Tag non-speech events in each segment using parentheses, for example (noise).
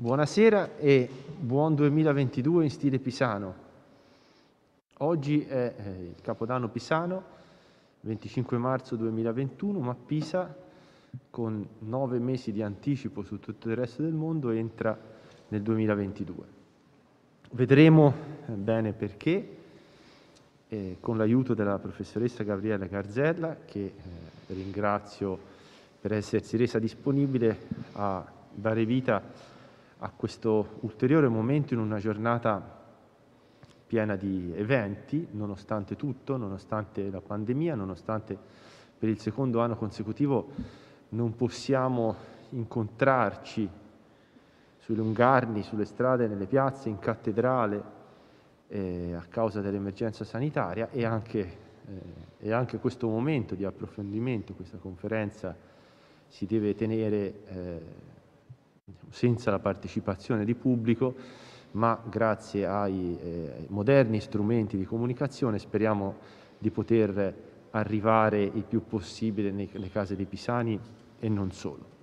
Buonasera e buon 2022 in stile pisano. Oggi è eh, il Capodanno pisano, 25 marzo 2021, ma Pisa, con nove mesi di anticipo su tutto il resto del mondo, entra nel 2022. Vedremo eh, bene perché, eh, con l'aiuto della professoressa Gabriella Garzella, che eh, ringrazio per essersi resa disponibile a dare vita a a questo ulteriore momento in una giornata piena di eventi, nonostante tutto, nonostante la pandemia, nonostante per il secondo anno consecutivo non possiamo incontrarci sui lungarni, sulle strade, nelle piazze, in cattedrale, eh, a causa dell'emergenza sanitaria e anche, eh, e anche, questo momento di approfondimento, questa conferenza si deve tenere. Eh, senza la partecipazione di pubblico, ma grazie ai eh, moderni strumenti di comunicazione speriamo di poter arrivare il più possibile nelle case dei pisani e non solo.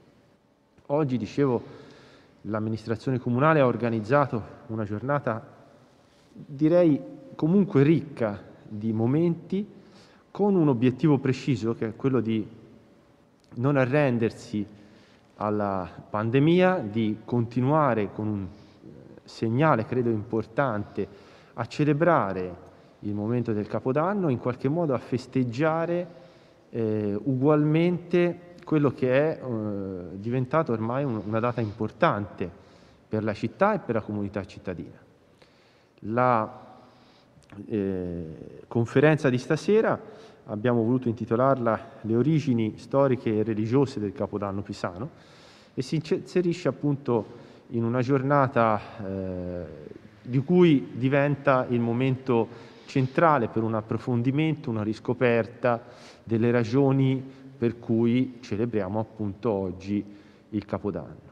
Oggi, dicevo, l'amministrazione comunale ha organizzato una giornata, direi comunque ricca di momenti, con un obiettivo preciso che è quello di non arrendersi alla pandemia, di continuare con un eh, segnale, credo importante, a celebrare il momento del Capodanno, in qualche modo a festeggiare eh, ugualmente quello che è eh, diventato ormai un, una data importante per la città e per la comunità cittadina. La eh, conferenza di stasera abbiamo voluto intitolarla Le origini storiche e religiose del Capodanno Pisano e si inserisce appunto in una giornata eh, di cui diventa il momento centrale per un approfondimento, una riscoperta delle ragioni per cui celebriamo appunto oggi il Capodanno.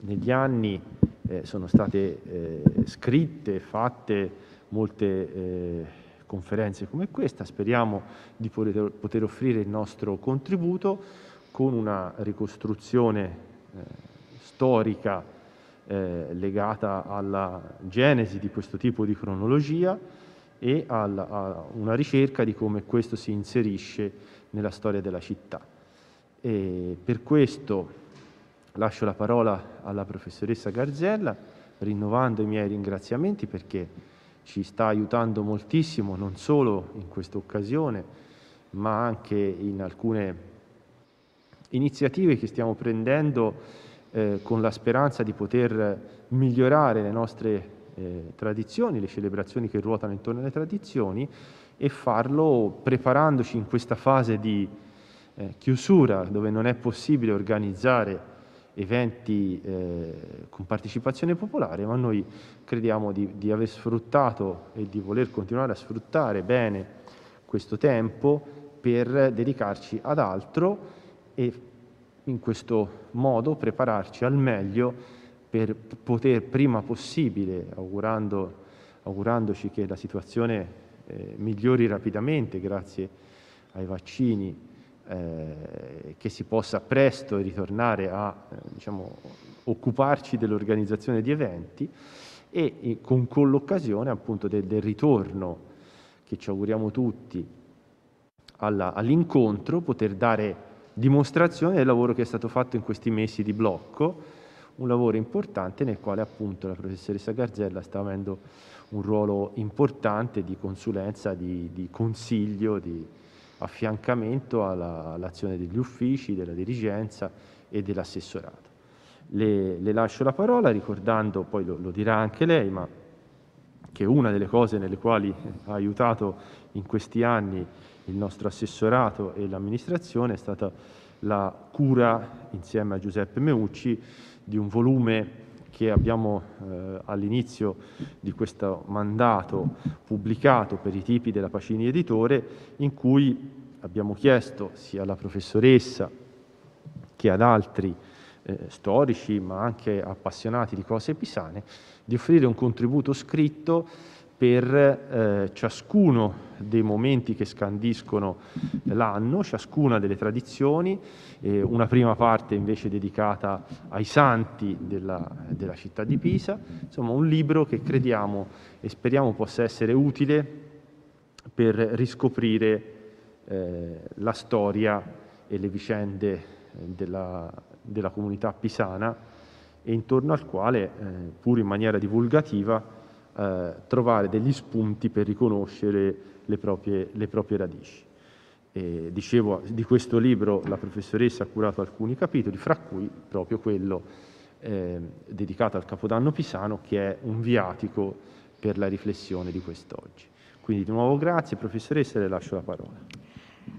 Negli anni eh, sono state eh, scritte, fatte molte eh, conferenze come questa, speriamo di poter, poter offrire il nostro contributo con una ricostruzione eh, storica eh, legata alla genesi di questo tipo di cronologia e alla, a una ricerca di come questo si inserisce nella storia della città. E per questo lascio la parola alla professoressa Garzella rinnovando i miei ringraziamenti perché ci sta aiutando moltissimo, non solo in questa occasione, ma anche in alcune iniziative che stiamo prendendo eh, con la speranza di poter migliorare le nostre eh, tradizioni, le celebrazioni che ruotano intorno alle tradizioni e farlo preparandoci in questa fase di eh, chiusura dove non è possibile organizzare eventi eh, con partecipazione popolare, ma noi crediamo di, di, aver sfruttato e di voler continuare a sfruttare bene questo tempo per dedicarci ad altro e in questo modo prepararci al meglio per poter prima possibile, augurando, augurandoci che la situazione eh, migliori rapidamente grazie ai vaccini eh, che si possa presto ritornare a eh, diciamo, occuparci dell'organizzazione di eventi e, con, con l'occasione appunto del, del, ritorno che ci auguriamo tutti alla, all'incontro poter dare dimostrazione del lavoro che è stato fatto in questi mesi di blocco, un lavoro importante nel quale appunto la professoressa Garzella sta avendo un ruolo importante di consulenza, di, di consiglio, di, affiancamento all'azione alla, degli uffici, della dirigenza e dell'assessorato. Le, le, lascio la parola ricordando, poi lo, lo dirà anche lei, ma che una delle cose nelle quali ha aiutato in questi anni il nostro assessorato e l'amministrazione è stata la cura, insieme a Giuseppe Meucci, di un volume che abbiamo eh, all'inizio di questo mandato pubblicato per i tipi della Pacini Editore, in cui abbiamo chiesto sia alla professoressa che ad altri eh, storici, ma anche appassionati di cose pisane, di offrire un contributo scritto per eh, ciascuno dei momenti che scandiscono l'anno, ciascuna delle tradizioni, eh, una prima parte invece dedicata ai santi della, della città di Pisa, insomma un libro che crediamo e speriamo possa essere utile per riscoprire eh, la storia e le vicende eh, della, della, comunità pisana e intorno al quale, eh, pur in maniera divulgativa, eh, trovare degli spunti per riconoscere le proprie, le proprie radici. E dicevo, di questo libro la professoressa ha curato alcuni capitoli, fra cui proprio quello eh, dedicato al Capodanno Pisano, che è un viatico per la riflessione di quest'oggi. Quindi di nuovo grazie, professoressa, le lascio la parola.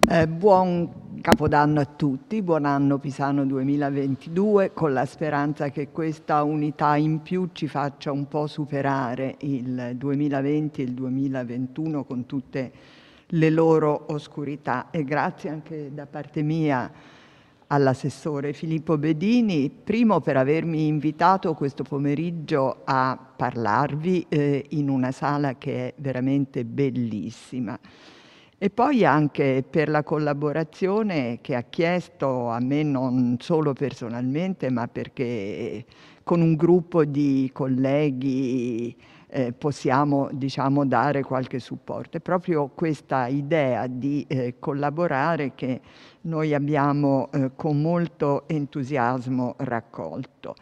Eh, buon Capodanno a tutti, buon anno Pisano 2022, con la speranza che questa unità in più ci faccia un po' superare il 2020 e il 2021 con tutte le loro oscurità. E grazie anche da parte mia all'assessore Filippo Bedini, primo per avermi invitato questo pomeriggio a parlarvi eh, in una sala che è veramente bellissima e poi anche per la collaborazione che ha chiesto a me non solo personalmente, ma perché con un gruppo di colleghi eh, possiamo diciamo, dare qualche supporto. È proprio questa idea di eh, collaborare che noi abbiamo eh, con molto entusiasmo raccolto.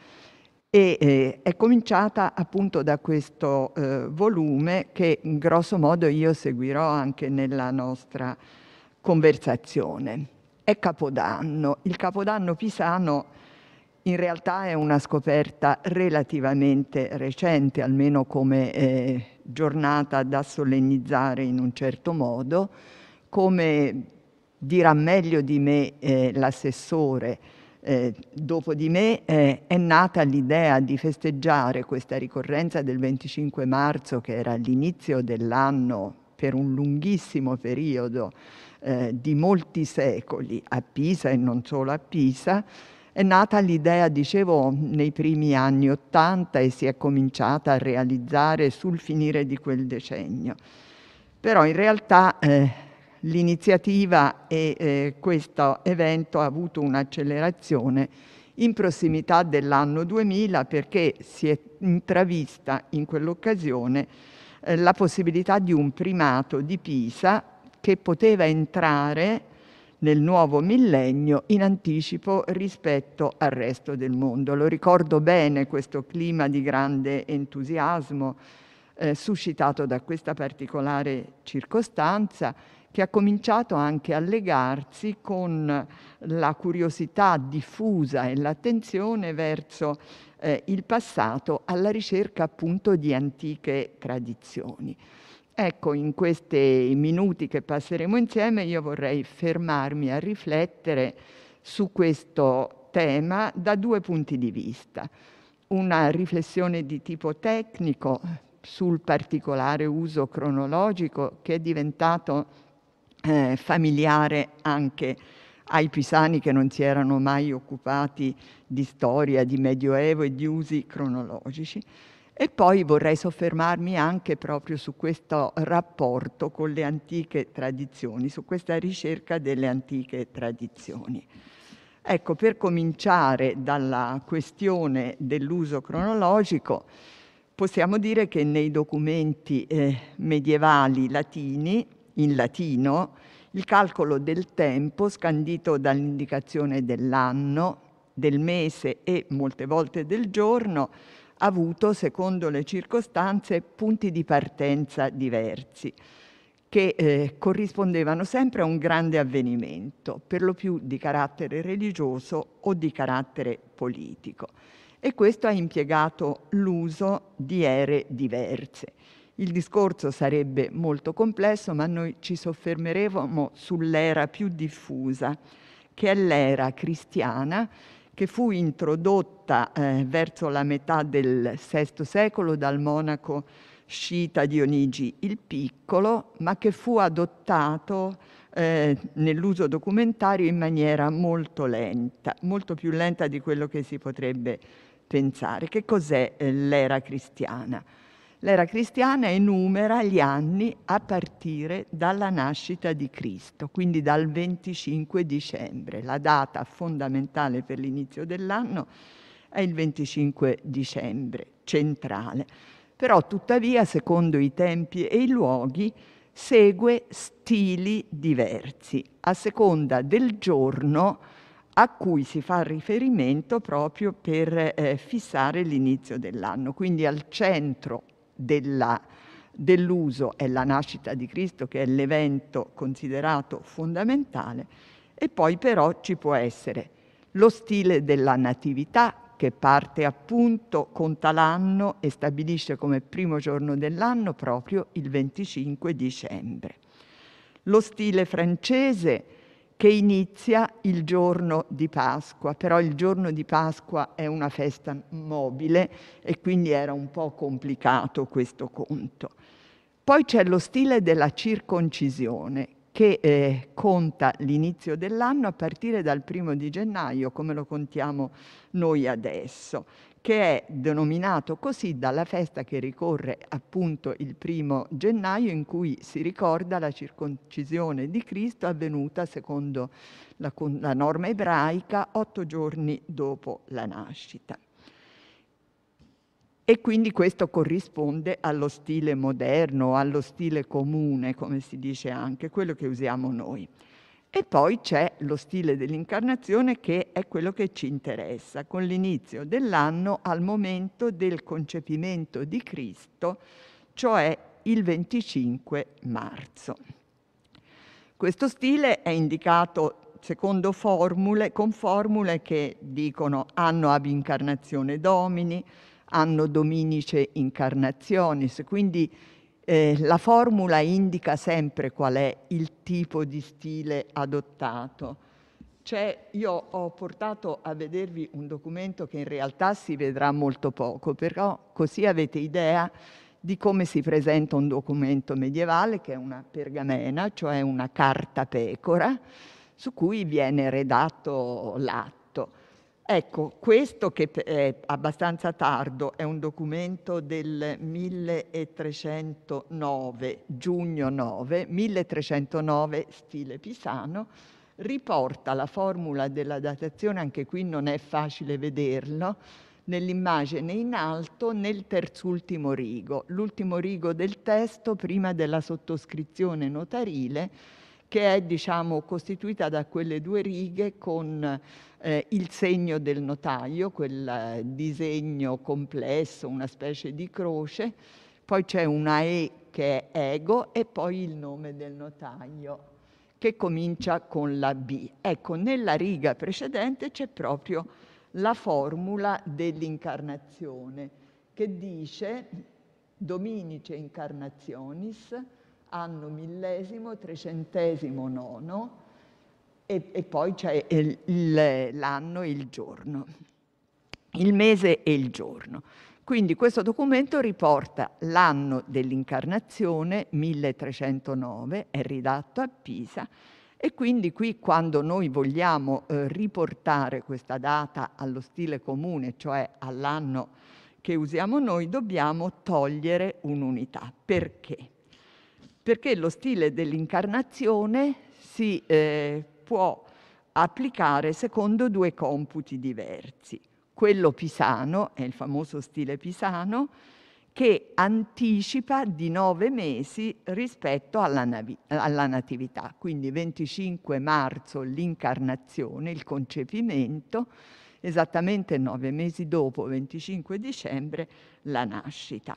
E eh, è cominciata appunto da questo eh, volume che grosso modo io seguirò anche nella nostra conversazione. È Capodanno. Il Capodanno pisano in realtà è una scoperta relativamente recente, almeno come eh, giornata da solennizzare in un certo modo, come dirà meglio di me eh, l'assessore eh, dopo di me eh, è nata l'idea di festeggiare questa ricorrenza del 25 marzo che era l'inizio dell'anno per un lunghissimo periodo eh, di molti secoli a Pisa e non solo a Pisa, è nata l'idea, dicevo, nei primi anni Ottanta e si è cominciata a realizzare sul finire di quel decennio. Però in realtà eh, L'iniziativa e eh, questo evento ha avuto un'accelerazione in prossimità dell'anno 2000 perché si è intravista in quell'occasione eh, la possibilità di un primato di Pisa che poteva entrare nel nuovo millennio in anticipo rispetto al resto del mondo. Lo ricordo bene questo clima di grande entusiasmo eh, suscitato da questa particolare circostanza che ha cominciato anche a legarsi con la curiosità diffusa e l'attenzione verso eh, il passato alla ricerca appunto di antiche tradizioni. Ecco, in questi minuti che passeremo insieme io vorrei fermarmi a riflettere su questo tema da due punti di vista. Una riflessione di tipo tecnico sul particolare uso cronologico che è diventato eh, familiare anche ai pisani che non si erano mai occupati di storia, di medioevo e di usi cronologici. E poi vorrei soffermarmi anche proprio su questo rapporto con le antiche tradizioni, su questa ricerca delle antiche tradizioni. Ecco, per cominciare dalla questione dell'uso cronologico, possiamo dire che nei documenti eh, medievali latini in latino, il calcolo del tempo scandito dall'indicazione dell'anno, del mese e molte volte del giorno, ha avuto, secondo le circostanze, punti di partenza diversi che eh, corrispondevano sempre a un grande avvenimento, per lo più di carattere religioso o di carattere politico. E questo ha impiegato l'uso di ere diverse. Il discorso sarebbe molto complesso, ma noi ci soffermeremo sull'era più diffusa, che è l'era cristiana, che fu introdotta eh, verso la metà del VI secolo dal monaco sciita Dionigi il Piccolo, ma che fu adottato eh, nell'uso documentario in maniera molto lenta, molto più lenta di quello che si potrebbe pensare. Che cos'è eh, l'era cristiana? L'era cristiana enumera gli anni a partire dalla nascita di Cristo, quindi dal 25 dicembre. La data fondamentale per l'inizio dell'anno è il 25 dicembre, centrale. Però tuttavia, secondo i tempi e i luoghi, segue stili diversi, a seconda del giorno a cui si fa riferimento proprio per eh, fissare l'inizio dell'anno. Quindi al centro della, dell'uso è la nascita di Cristo, che è l'evento considerato fondamentale, e poi però ci può essere lo stile della Natività, che parte appunto, conta l'anno e stabilisce come primo giorno dell'anno proprio il 25 dicembre. Lo stile francese, che inizia il giorno di Pasqua, però il giorno di Pasqua è una festa mobile e quindi era un po' complicato questo conto. Poi c'è lo stile della circoncisione che eh, conta l'inizio dell'anno a partire dal primo di gennaio, come lo contiamo noi adesso, che è denominato così dalla festa che ricorre appunto il primo gennaio in cui si ricorda la circoncisione di Cristo avvenuta secondo la, la norma ebraica otto giorni dopo la nascita. E quindi questo corrisponde allo stile moderno, allo stile comune, come si dice anche, quello che usiamo noi. E poi c'è lo stile dell'incarnazione che è quello che ci interessa, con l'inizio dell'anno al momento del concepimento di Cristo, cioè il 25 marzo. Questo stile è indicato secondo formule, con formule che dicono anno ab incarnazione domini, anno dominice incarnationis, quindi eh, la formula indica sempre qual è il tipo di stile adottato. Cioè, io ho portato a vedervi un documento che in realtà si vedrà molto poco, però così avete idea di come si presenta un documento medievale, che è una pergamena, cioè una carta pecora, su cui viene redatto l'atto Ecco, questo che è abbastanza tardo, è un documento del 1309, giugno 9, 1309 stile pisano, riporta la formula della datazione, anche qui non è facile vederlo, nell'immagine in alto nel terzultimo rigo, l'ultimo rigo del testo prima della sottoscrizione notarile che è diciamo costituita da quelle due righe con eh, il segno del notaio, quel eh, disegno complesso, una specie di croce, poi c'è una E che è ego e poi il nome del notaio che comincia con la B. Ecco, nella riga precedente c'è proprio la formula dell'incarnazione che dice dominice incarnationis, anno millesimo, trecentesimo nono, e, e poi c'è l'anno e il giorno, il mese e il giorno. Quindi questo documento riporta l'anno dell'incarnazione, 1309, è ridatto a Pisa, e quindi qui quando noi vogliamo eh, riportare questa data allo stile comune, cioè all'anno che usiamo noi, dobbiamo togliere un'unità. Perché? Perché lo stile dell'incarnazione si eh, può applicare secondo due computi diversi. Quello pisano, è il famoso stile pisano, che anticipa di nove mesi rispetto alla, alla natività, quindi 25 marzo l'incarnazione, il concepimento, esattamente nove mesi dopo, 25 dicembre, la nascita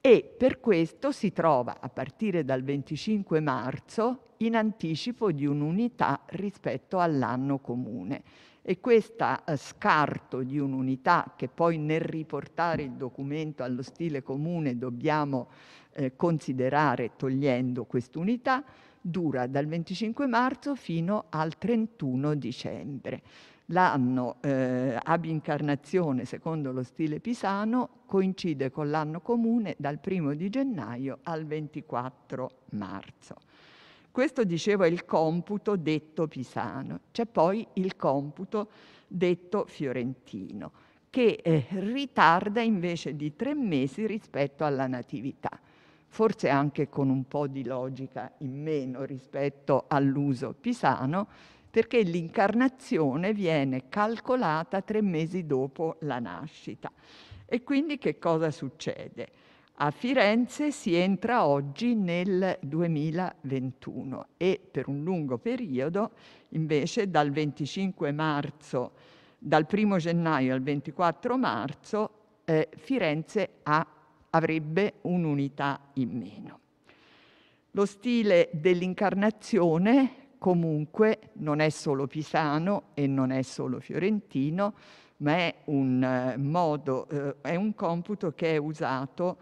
e per questo si trova a partire dal 25 marzo in anticipo di un'unità rispetto all'anno comune. E questo eh, scarto di un'unità che poi nel riportare il documento allo stile comune dobbiamo eh, considerare togliendo quest'unità, dura dal 25 marzo fino al 31 dicembre. L'anno eh, ab incarnazione, secondo lo stile pisano, coincide con l'anno comune dal 1 di gennaio al 24 marzo. Questo, dicevo, è il computo detto pisano. C'è poi il computo detto fiorentino, che eh, ritarda invece di tre mesi rispetto alla natività forse anche con un po' di logica in meno rispetto all'uso pisano, perché l'incarnazione viene calcolata tre mesi dopo la nascita. E quindi che cosa succede? A Firenze si entra oggi nel 2021 e per un lungo periodo, invece, dal 25 marzo, dal 1 gennaio al 24 marzo, eh, Firenze ha, avrebbe un'unità in meno. Lo stile dell'incarnazione comunque non è solo pisano e non è solo fiorentino, ma è un, eh, modo, eh, è un computo che è usato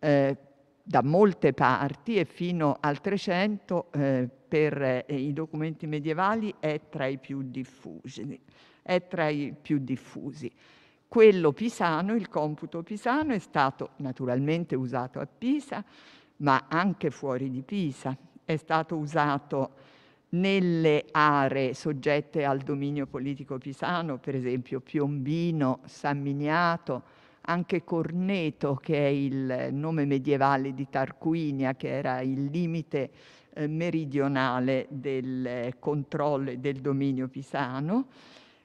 eh, da molte parti e fino al 300 eh, per eh, i documenti medievali è tra i più diffusi. È tra i più diffusi. Quello pisano, il computo pisano, è stato naturalmente usato a Pisa, ma anche fuori di Pisa. È stato usato nelle aree soggette al dominio politico pisano, per esempio Piombino, San Miniato, anche Corneto, che è il nome medievale di Tarquinia, che era il limite eh, meridionale del eh, controllo e del dominio pisano.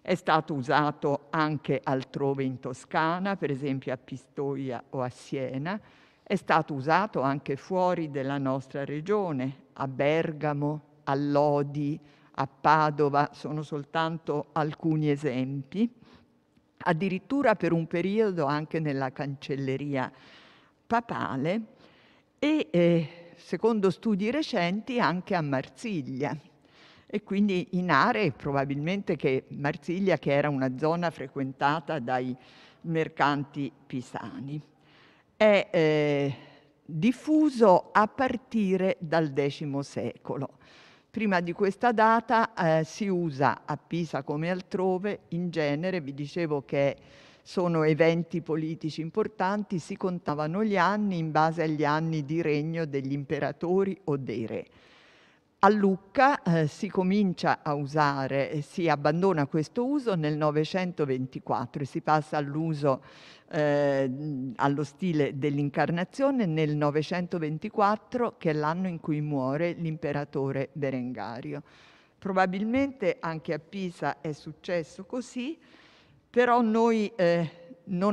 È stato usato anche altrove in Toscana, per esempio a Pistoia o a Siena. È stato usato anche fuori della nostra regione, a Bergamo, a Lodi, a Padova, sono soltanto alcuni esempi, addirittura per un periodo anche nella cancelleria papale e, eh, secondo studi recenti, anche a Marsiglia. E quindi in aree probabilmente che Marsiglia, che era una zona frequentata dai mercanti pisani. È eh, diffuso a partire dal X secolo. Prima di questa data eh, si usa a Pisa come altrove, in genere, vi dicevo che sono eventi politici importanti, si contavano gli anni in base agli anni di regno degli imperatori o dei re. A Lucca eh, si comincia a usare si abbandona questo uso nel 924 e si passa all'uso eh, allo stile dell'incarnazione nel 924 che è l'anno in cui muore l'imperatore Berengario. Probabilmente anche a Pisa è successo così, però noi eh,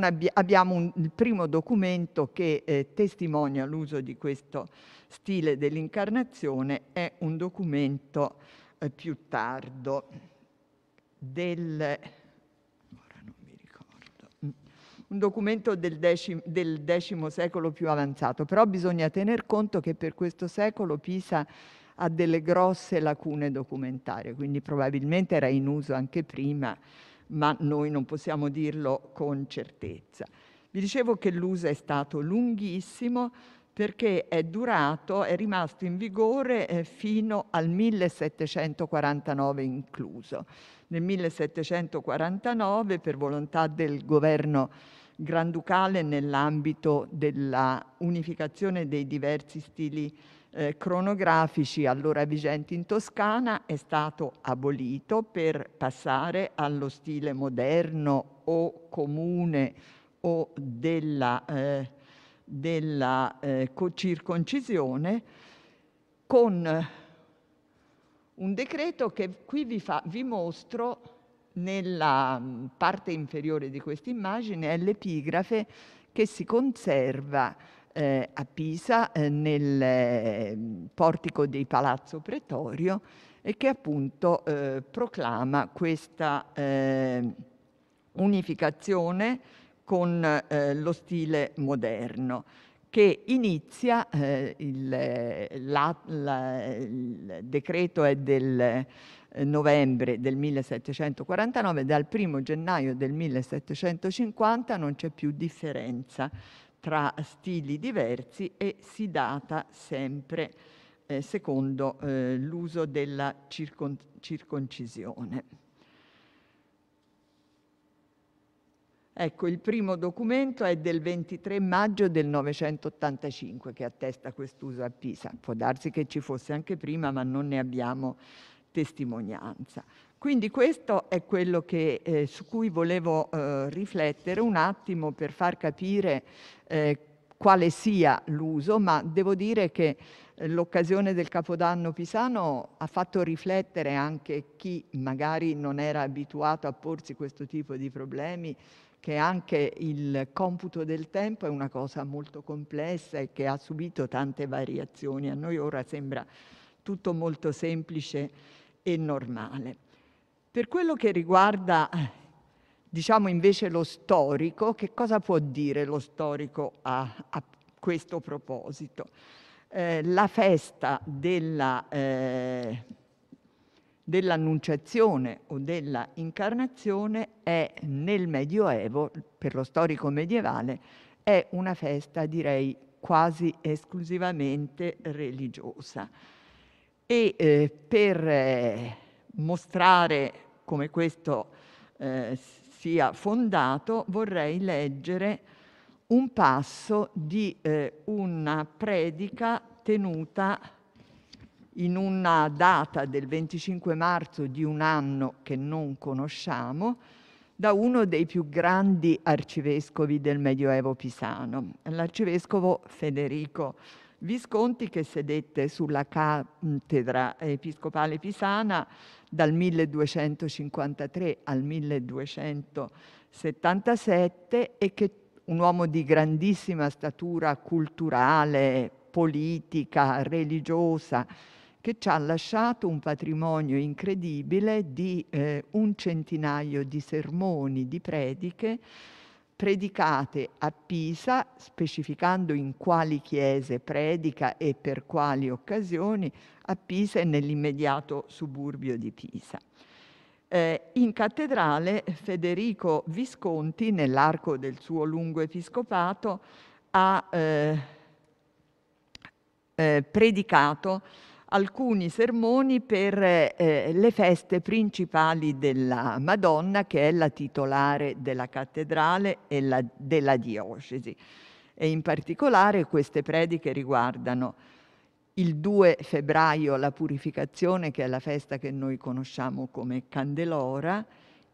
abbi abbiamo un, il primo documento che eh, testimonia l'uso di questo Stile dell'incarnazione è un documento eh, più tardo del mm, un documento del decimo, del decimo, secolo più avanzato, però bisogna tener conto che per questo secolo Pisa ha delle grosse lacune documentarie, quindi probabilmente era in uso anche prima, ma noi non possiamo dirlo con certezza. Vi dicevo che l'uso è stato lunghissimo, perché è durato, è rimasto in vigore eh, fino al 1749 incluso. Nel 1749, per volontà del governo granducale nell'ambito della unificazione dei diversi stili eh, cronografici allora vigenti in Toscana, è stato abolito per passare allo stile moderno o comune o della... Eh, della eh, circoncisione con un decreto che qui vi, fa, vi mostro nella mm, parte inferiore di questa immagine, è l'epigrafe che si conserva eh, a Pisa eh, nel mm, portico di Palazzo Pretorio e che appunto eh, proclama questa eh, unificazione con eh, lo stile moderno che inizia, eh, il, la, la, il, decreto è del eh, novembre del 1749, dal 1 gennaio del 1750 non c'è più differenza tra stili diversi e si data sempre eh, secondo eh, l'uso della circon circoncisione. Ecco, il primo documento è del 23 maggio del 985 che attesta quest'uso a Pisa. Può darsi che ci fosse anche prima, ma non ne abbiamo testimonianza. Quindi questo è quello che, eh, su cui volevo eh, riflettere un attimo per far capire eh, quale sia l'uso, ma devo dire che eh, l'occasione del Capodanno pisano ha fatto riflettere anche chi magari non era abituato a porsi questo tipo di problemi che anche il computo del tempo è una cosa molto complessa e che ha subito tante variazioni. A noi ora sembra tutto molto semplice e normale. Per quello che riguarda, diciamo invece, lo storico, che cosa può dire lo storico a, a questo proposito? Eh, la festa della... Eh, dell'annunciazione o della incarnazione è nel Medioevo, per lo storico medievale, è una festa direi quasi esclusivamente religiosa. E eh, per eh, mostrare come questo eh, sia fondato, vorrei leggere un passo di eh, una predica tenuta in una data del 25 marzo di un anno che non conosciamo, da uno dei più grandi arcivescovi del Medioevo pisano, l'arcivescovo Federico Visconti che sedette sulla cattedra episcopale pisana dal 1253 al 1277 e che un uomo di grandissima statura culturale, politica, religiosa, che ci ha lasciato un patrimonio incredibile di eh, un centinaio di sermoni, di prediche, predicate a Pisa, specificando in quali chiese predica e per quali occasioni, a Pisa e nell'immediato suburbio di Pisa. Eh, in cattedrale Federico Visconti, nell'arco del suo lungo episcopato, ha eh, eh, predicato alcuni sermoni per eh, le feste principali della Madonna, che è la titolare della cattedrale e la, della diocesi. E in particolare queste prediche riguardano il 2 febbraio la purificazione, che è la festa che noi conosciamo come Candelora,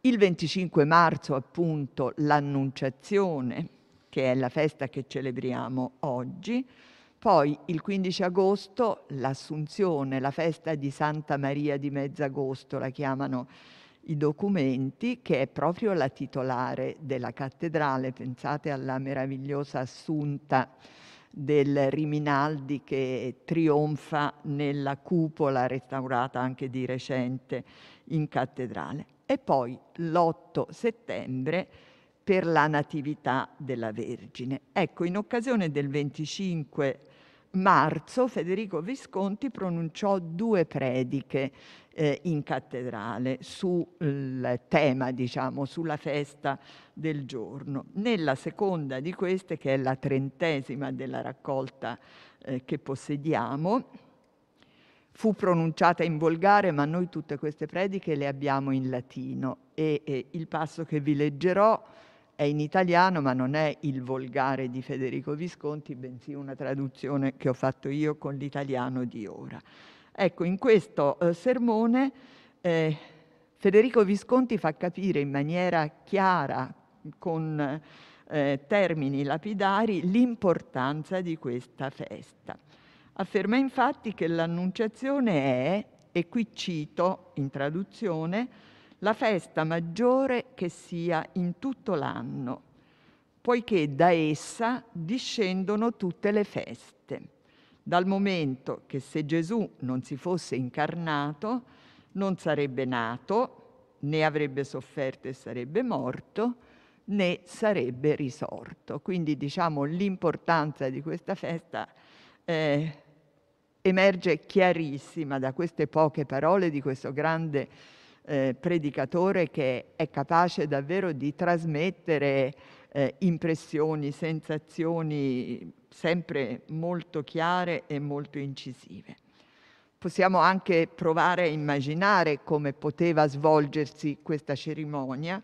il 25 marzo appunto l'Annunciazione, che è la festa che celebriamo oggi, poi il 15 agosto l'assunzione, la festa di Santa Maria di Mezzagosto, la chiamano i documenti, che è proprio la titolare della cattedrale. Pensate alla meravigliosa assunta del Riminaldi che trionfa nella cupola restaurata anche di recente in cattedrale. E poi l'8 settembre per la Natività della Vergine. Ecco, in occasione del 25 marzo Federico Visconti pronunciò due prediche eh, in cattedrale sul eh, tema, diciamo, sulla festa del giorno. Nella seconda di queste, che è la trentesima della raccolta eh, che possediamo, fu pronunciata in volgare, ma noi tutte queste prediche le abbiamo in latino e, e il passo che vi leggerò è in italiano, ma non è il volgare di Federico Visconti, bensì una traduzione che ho fatto io con l'italiano di ora. Ecco, in questo eh, sermone eh, Federico Visconti fa capire in maniera chiara, con eh, termini lapidari, l'importanza di questa festa. Afferma infatti che l'annunciazione è, e qui cito in traduzione, la festa maggiore che sia in tutto l'anno, poiché da essa discendono tutte le feste, dal momento che se Gesù non si fosse incarnato non sarebbe nato, né avrebbe sofferto e sarebbe morto, né sarebbe risorto. Quindi diciamo l'importanza di questa festa eh, emerge chiarissima da queste poche parole di questo grande eh, predicatore che è capace davvero di trasmettere eh, impressioni, sensazioni sempre molto chiare e molto incisive. Possiamo anche provare a immaginare come poteva svolgersi questa cerimonia,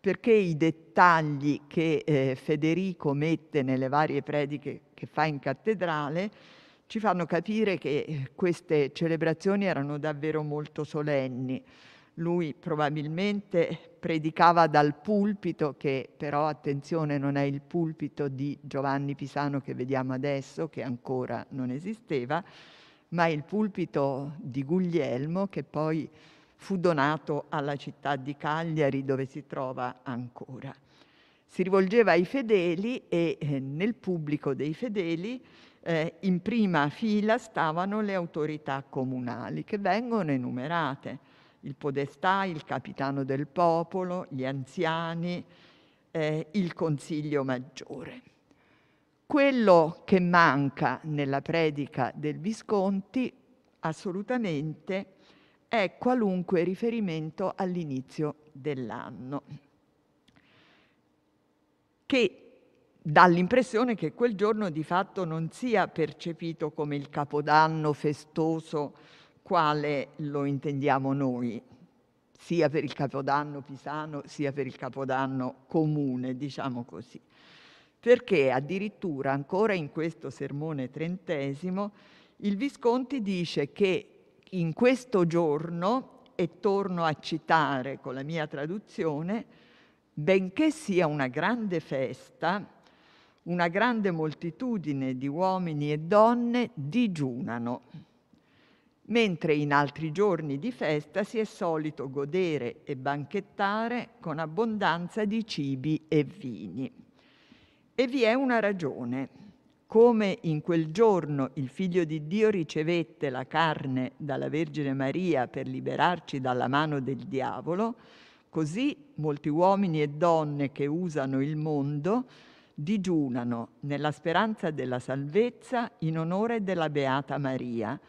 perché i dettagli che eh, Federico mette nelle varie prediche che fa in cattedrale ci fanno capire che eh, queste celebrazioni erano davvero molto solenni. Lui probabilmente predicava dal pulpito, che però attenzione non è il pulpito di Giovanni Pisano che vediamo adesso, che ancora non esisteva, ma il pulpito di Guglielmo che poi fu donato alla città di Cagliari dove si trova ancora. Si rivolgeva ai fedeli e eh, nel pubblico dei fedeli eh, in prima fila stavano le autorità comunali che vengono enumerate il podestà, il capitano del popolo, gli anziani, eh, il consiglio maggiore. Quello che manca nella predica del Visconti assolutamente è qualunque riferimento all'inizio dell'anno, che dà l'impressione che quel giorno di fatto non sia percepito come il capodanno festoso quale lo intendiamo noi, sia per il Capodanno pisano sia per il Capodanno comune, diciamo così. Perché addirittura ancora in questo sermone trentesimo il Visconti dice che in questo giorno, e torno a citare con la mia traduzione, benché sia una grande festa, una grande moltitudine di uomini e donne digiunano mentre in altri giorni di festa si è solito godere e banchettare con abbondanza di cibi e vini. E vi è una ragione. Come in quel giorno il Figlio di Dio ricevette la carne dalla Vergine Maria per liberarci dalla mano del diavolo, così molti uomini e donne che usano il mondo digiunano nella speranza della salvezza in onore della Beata Maria,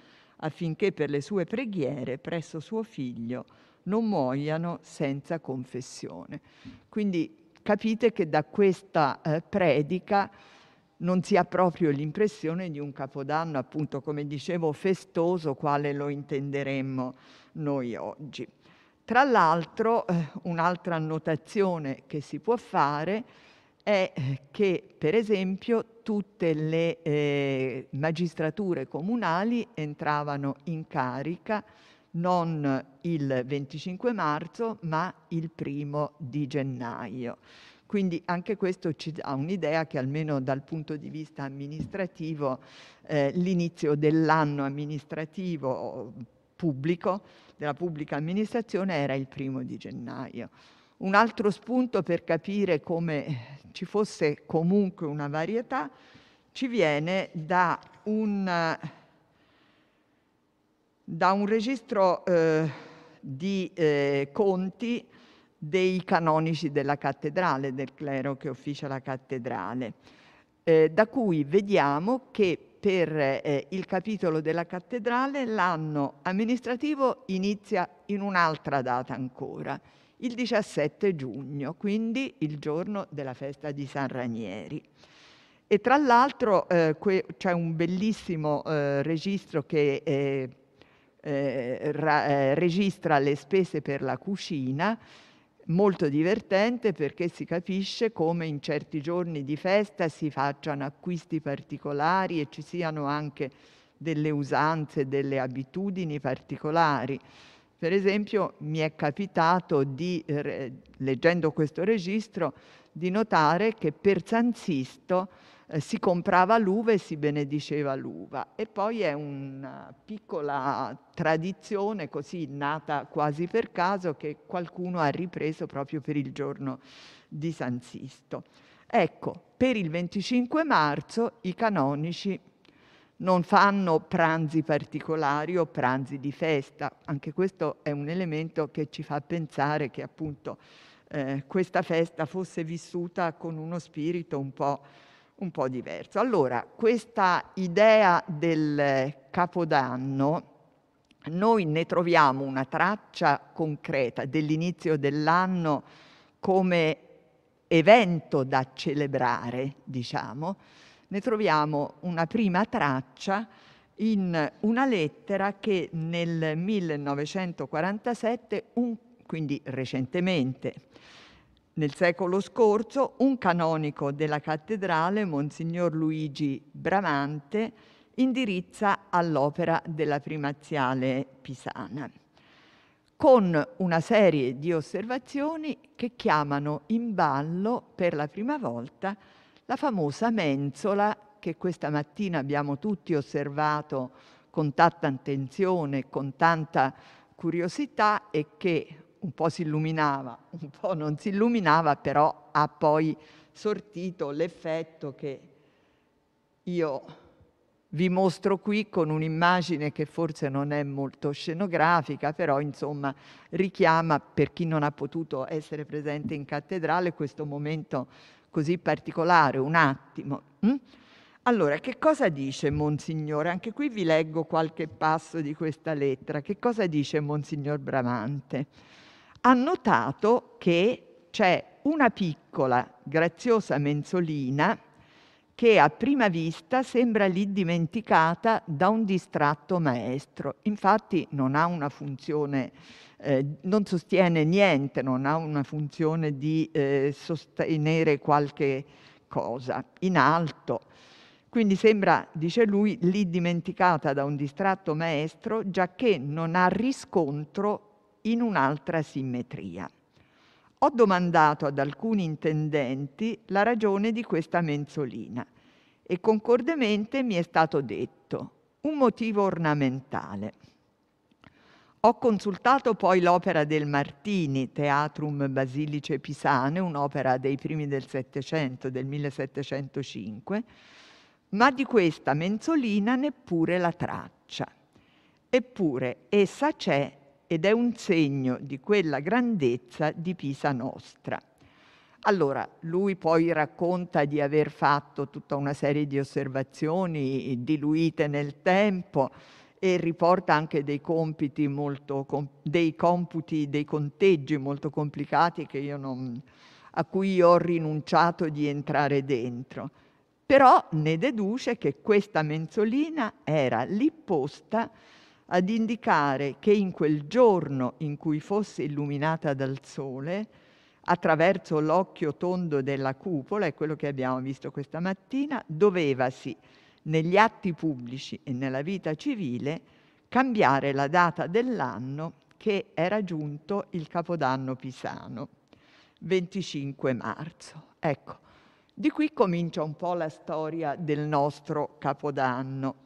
affinché per le sue preghiere presso suo figlio non muoiano senza confessione. Quindi capite che da questa eh, predica non si ha proprio l'impressione di un capodanno, appunto, come dicevo, festoso, quale lo intenderemmo noi oggi. Tra l'altro, eh, un'altra annotazione che si può fare è è eh, che per esempio tutte le eh, magistrature comunali entravano in carica non il 25 marzo ma il primo di gennaio. Quindi anche questo ci dà un'idea che almeno dal punto di vista amministrativo eh, l'inizio dell'anno amministrativo eh, pubblico, della pubblica amministrazione, era il primo di gennaio. Un altro spunto per capire come ci fosse comunque una varietà ci viene da un, da un registro eh, di eh, conti dei canonici della cattedrale, del clero che officia la cattedrale, eh, da cui vediamo che per eh, il capitolo della cattedrale l'anno amministrativo inizia in un'altra data ancora, il 17 giugno, quindi il giorno della festa di San Ranieri. E tra l'altro eh, c'è un bellissimo eh, registro che eh, eh ra, eh, registra le spese per la cucina, molto divertente perché si capisce come in certi giorni di festa si facciano acquisti particolari e ci siano anche delle usanze, delle abitudini particolari. Per esempio mi è capitato, di, eh, leggendo questo registro, di notare che per San Sisto eh, si comprava l'uva e si benediceva l'uva. E poi è una piccola tradizione, così nata quasi per caso, che qualcuno ha ripreso proprio per il giorno di San Sisto. Ecco, per il 25 marzo i canonici non fanno pranzi particolari o pranzi di festa. Anche questo è un elemento che ci fa pensare che appunto eh, questa festa fosse vissuta con uno spirito un po', un po', diverso. Allora, questa idea del Capodanno, noi ne troviamo una traccia concreta dell'inizio dell'anno come evento da celebrare, diciamo, ne troviamo una prima traccia in una lettera che nel 1947, un, quindi recentemente, nel secolo scorso, un canonico della cattedrale, Monsignor Luigi Bramante, indirizza all'opera della primaziale pisana, con una serie di osservazioni che chiamano in ballo per la prima volta la famosa mensola che questa mattina abbiamo tutti osservato con tanta attenzione, con tanta curiosità e che un po' si illuminava, un po' non si illuminava, però ha poi sortito l'effetto che io vi mostro qui con un'immagine che forse non è molto scenografica, però insomma richiama per chi non ha potuto essere presente in cattedrale questo momento così particolare un attimo. Hm? Allora, che cosa dice Monsignore? Anche qui vi leggo qualche passo di questa lettera. Che cosa dice Monsignor Bramante? Ha notato che c'è una piccola, graziosa mensolina che a prima vista sembra lì dimenticata da un distratto maestro. Infatti non ha una funzione eh, non sostiene niente, non ha una funzione di eh, sostenere qualche cosa in alto. Quindi sembra, dice lui, lì dimenticata da un distratto maestro, giacché non ha riscontro in un'altra simmetria. Ho domandato ad alcuni intendenti la ragione di questa menzolina e concordemente mi è stato detto un motivo ornamentale. Ho consultato poi l'opera del Martini, Teatrum Basilice Pisane, un'opera dei primi del Settecento, del 1705, ma di questa menzolina neppure la traccia. Eppure essa c'è ed è un segno di quella grandezza di Pisa nostra. Allora, lui poi racconta di aver fatto tutta una serie di osservazioni diluite nel tempo, e riporta anche dei compiti molto, dei computi, dei conteggi molto complicati non, a cui io ho rinunciato di entrare dentro. Però ne deduce che questa menzolina era lì posta ad indicare che in quel giorno in cui fosse illuminata dal sole, attraverso l'occhio tondo della cupola, è quello che abbiamo visto questa mattina, dovevasi negli atti pubblici e nella vita civile cambiare la data dell'anno che era giunto il Capodanno pisano, 25 marzo. Ecco, di qui comincia un po' la storia del nostro Capodanno.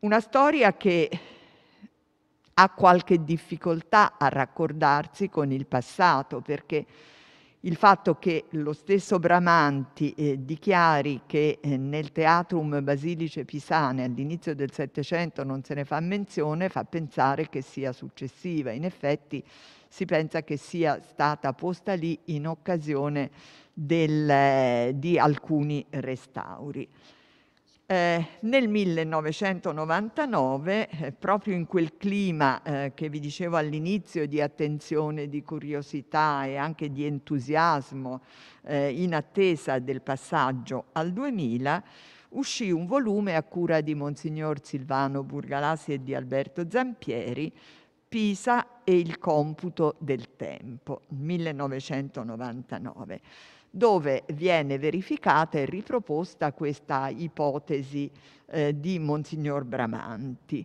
Una storia che ha qualche difficoltà a raccordarsi con il passato perché il fatto che lo stesso Bramanti eh, dichiari che eh, nel Teatrum Basilice Pisane all'inizio del Settecento non se ne fa menzione fa pensare che sia successiva. In effetti si pensa che sia stata posta lì in occasione del, eh, di alcuni restauri. Eh, nel 1999, eh, proprio in quel clima eh, che vi dicevo all'inizio di attenzione, di curiosità e anche di entusiasmo eh, in attesa del passaggio al 2000, uscì un volume a cura di Monsignor Silvano Burgalasi e di Alberto Zampieri, Pisa e il computo del tempo, 1999 dove viene verificata e riproposta questa ipotesi eh, di Monsignor Bramanti.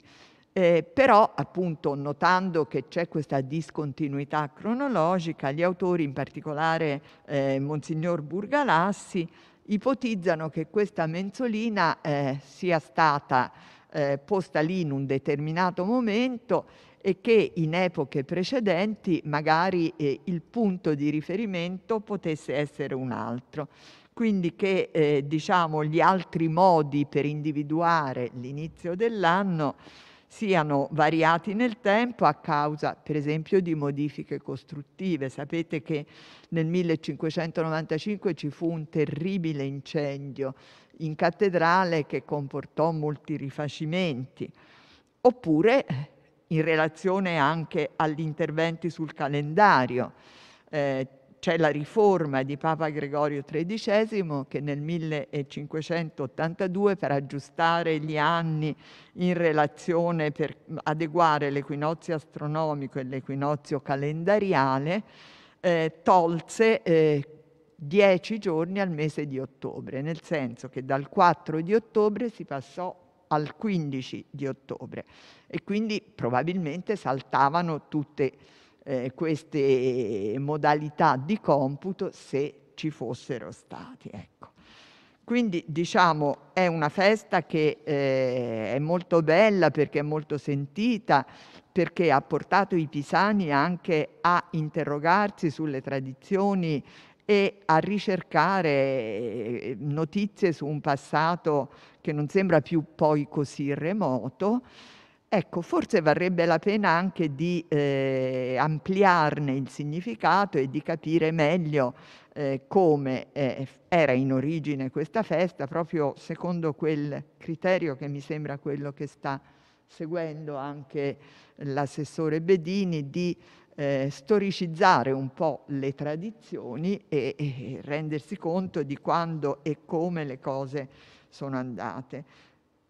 Eh, però, appunto, notando che c'è questa discontinuità cronologica, gli autori, in particolare eh, Monsignor Burgalassi, ipotizzano che questa menzolina eh, sia stata eh, posta lì in un determinato momento e che in epoche precedenti magari eh, il punto di riferimento potesse essere un altro. Quindi che eh, diciamo, gli altri modi per individuare l'inizio dell'anno siano variati nel tempo a causa, per esempio, di modifiche costruttive. Sapete che nel 1595 ci fu un terribile incendio in cattedrale che comportò molti rifacimenti. Oppure in relazione anche agli interventi sul calendario. Eh, c'è la riforma di Papa Gregorio XIII che nel 1582 per aggiustare gli anni in relazione per adeguare l'equinozio astronomico e l'equinozio calendariale eh, tolse eh, 10 giorni al mese di ottobre, nel senso che dal 4 di ottobre si passò al 15 di ottobre e quindi probabilmente saltavano tutte eh, queste modalità di computo se ci fossero stati. Ecco. Quindi diciamo è una festa che eh, è molto bella perché è molto sentita, perché ha portato i pisani anche a interrogarsi sulle tradizioni e a ricercare eh, notizie su un passato che non sembra più poi così remoto, ecco, forse varrebbe la pena anche di eh, ampliarne il significato e di capire meglio eh, come eh, era in origine questa festa, proprio secondo quel criterio che mi sembra quello che sta seguendo anche l'assessore Bedini di eh, storicizzare un po' le tradizioni e, e, rendersi conto di quando e come le cose sono andate.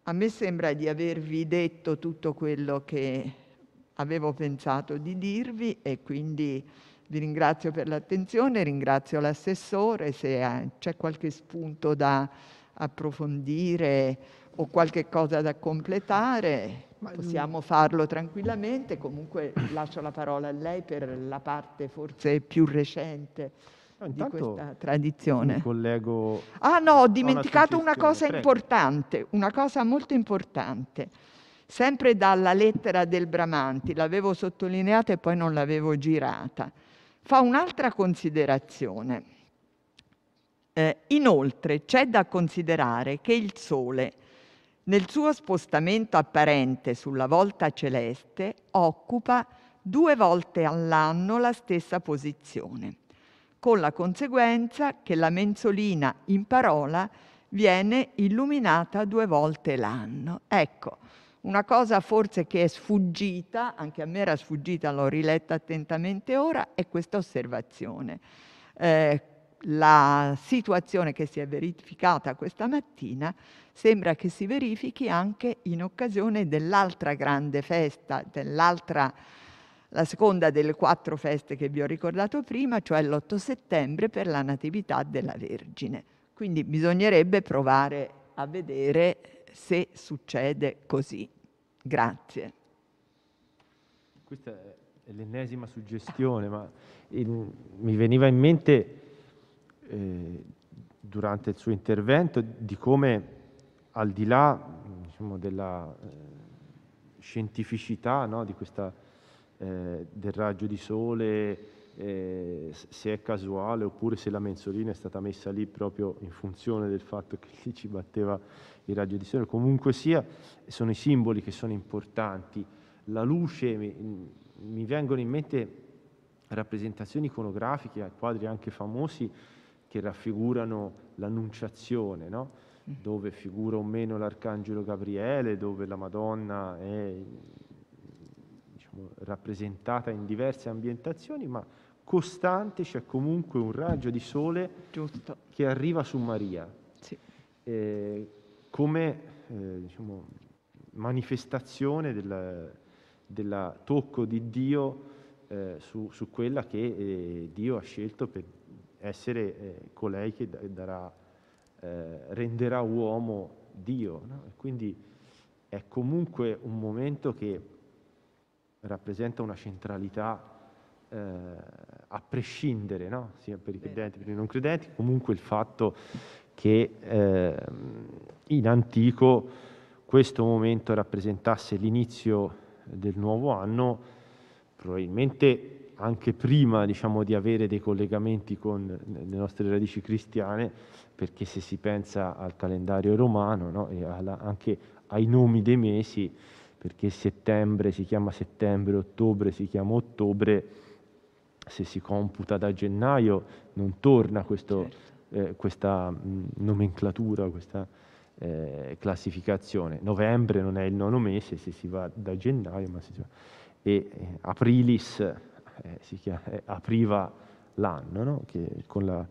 A me sembra di avervi detto tutto quello che avevo pensato di dirvi e quindi vi ringrazio per l'attenzione, ringrazio l'assessore se c'è qualche spunto da approfondire o qualche cosa da completare possiamo farlo tranquillamente, comunque lascio la parola a lei per la parte forse più recente no, di questa tradizione. Collego ah no, ho dimenticato una, una cosa Prego. importante, una cosa molto importante, sempre dalla lettera del Bramanti, l'avevo sottolineata e poi non l'avevo girata, fa un'altra considerazione. Eh, inoltre c'è da considerare che il Sole nel suo spostamento apparente sulla volta celeste occupa due volte all'anno la stessa posizione, con la conseguenza che la mensolina in parola viene illuminata due volte l'anno. Ecco, una cosa forse che è sfuggita, anche a me era sfuggita, l'ho riletta attentamente ora, è questa osservazione. Eh, la situazione che si è verificata questa mattina sembra che si verifichi anche in occasione dell'altra grande festa, dell'altra, la seconda delle quattro feste che vi ho ricordato prima, cioè l'8 settembre per la Natività della Vergine. Quindi bisognerebbe provare a vedere se succede così. Grazie. Questa è l'ennesima suggestione, ma il, mi veniva in mente eh, durante il suo intervento di come al di là diciamo, della eh, scientificità no, di questa, eh, del raggio di sole, eh, se è casuale oppure se la mensolina è stata messa lì proprio in funzione del fatto che lì ci batteva il raggio di sole, comunque sia, sono i simboli che sono importanti. La luce, mi, mi vengono in mente rappresentazioni iconografiche, quadri anche famosi, che raffigurano l'annunciazione, no? Mm. dove figura o meno l'arcangelo Gabriele, dove la Madonna è diciamo, rappresentata in diverse ambientazioni, ma costante c'è comunque un raggio di sole Giusto. che arriva su Maria. Sì. Eh, come eh, diciamo, manifestazione del tocco di Dio eh, su, su, quella che eh, Dio ha scelto per, essere eh, colei che darà, eh, renderà uomo Dio. No? quindi è comunque un momento che rappresenta una centralità eh, a prescindere, no? sia per i credenti che per i non credenti, comunque il fatto che ehm, in antico questo momento rappresentasse l'inizio del nuovo anno, probabilmente anche prima diciamo, di avere dei collegamenti con le nostre radici cristiane, perché se si pensa al calendario romano no, e alla, anche ai nomi dei mesi, perché settembre si chiama settembre, ottobre si chiama ottobre, se si computa da gennaio non torna questo, certo. eh, questa nomenclatura, questa eh, classificazione. Novembre non è il nono mese se si va da gennaio, ma si va... e eh, aprilis eh, chiama, eh, apriva l'anno, no? con la,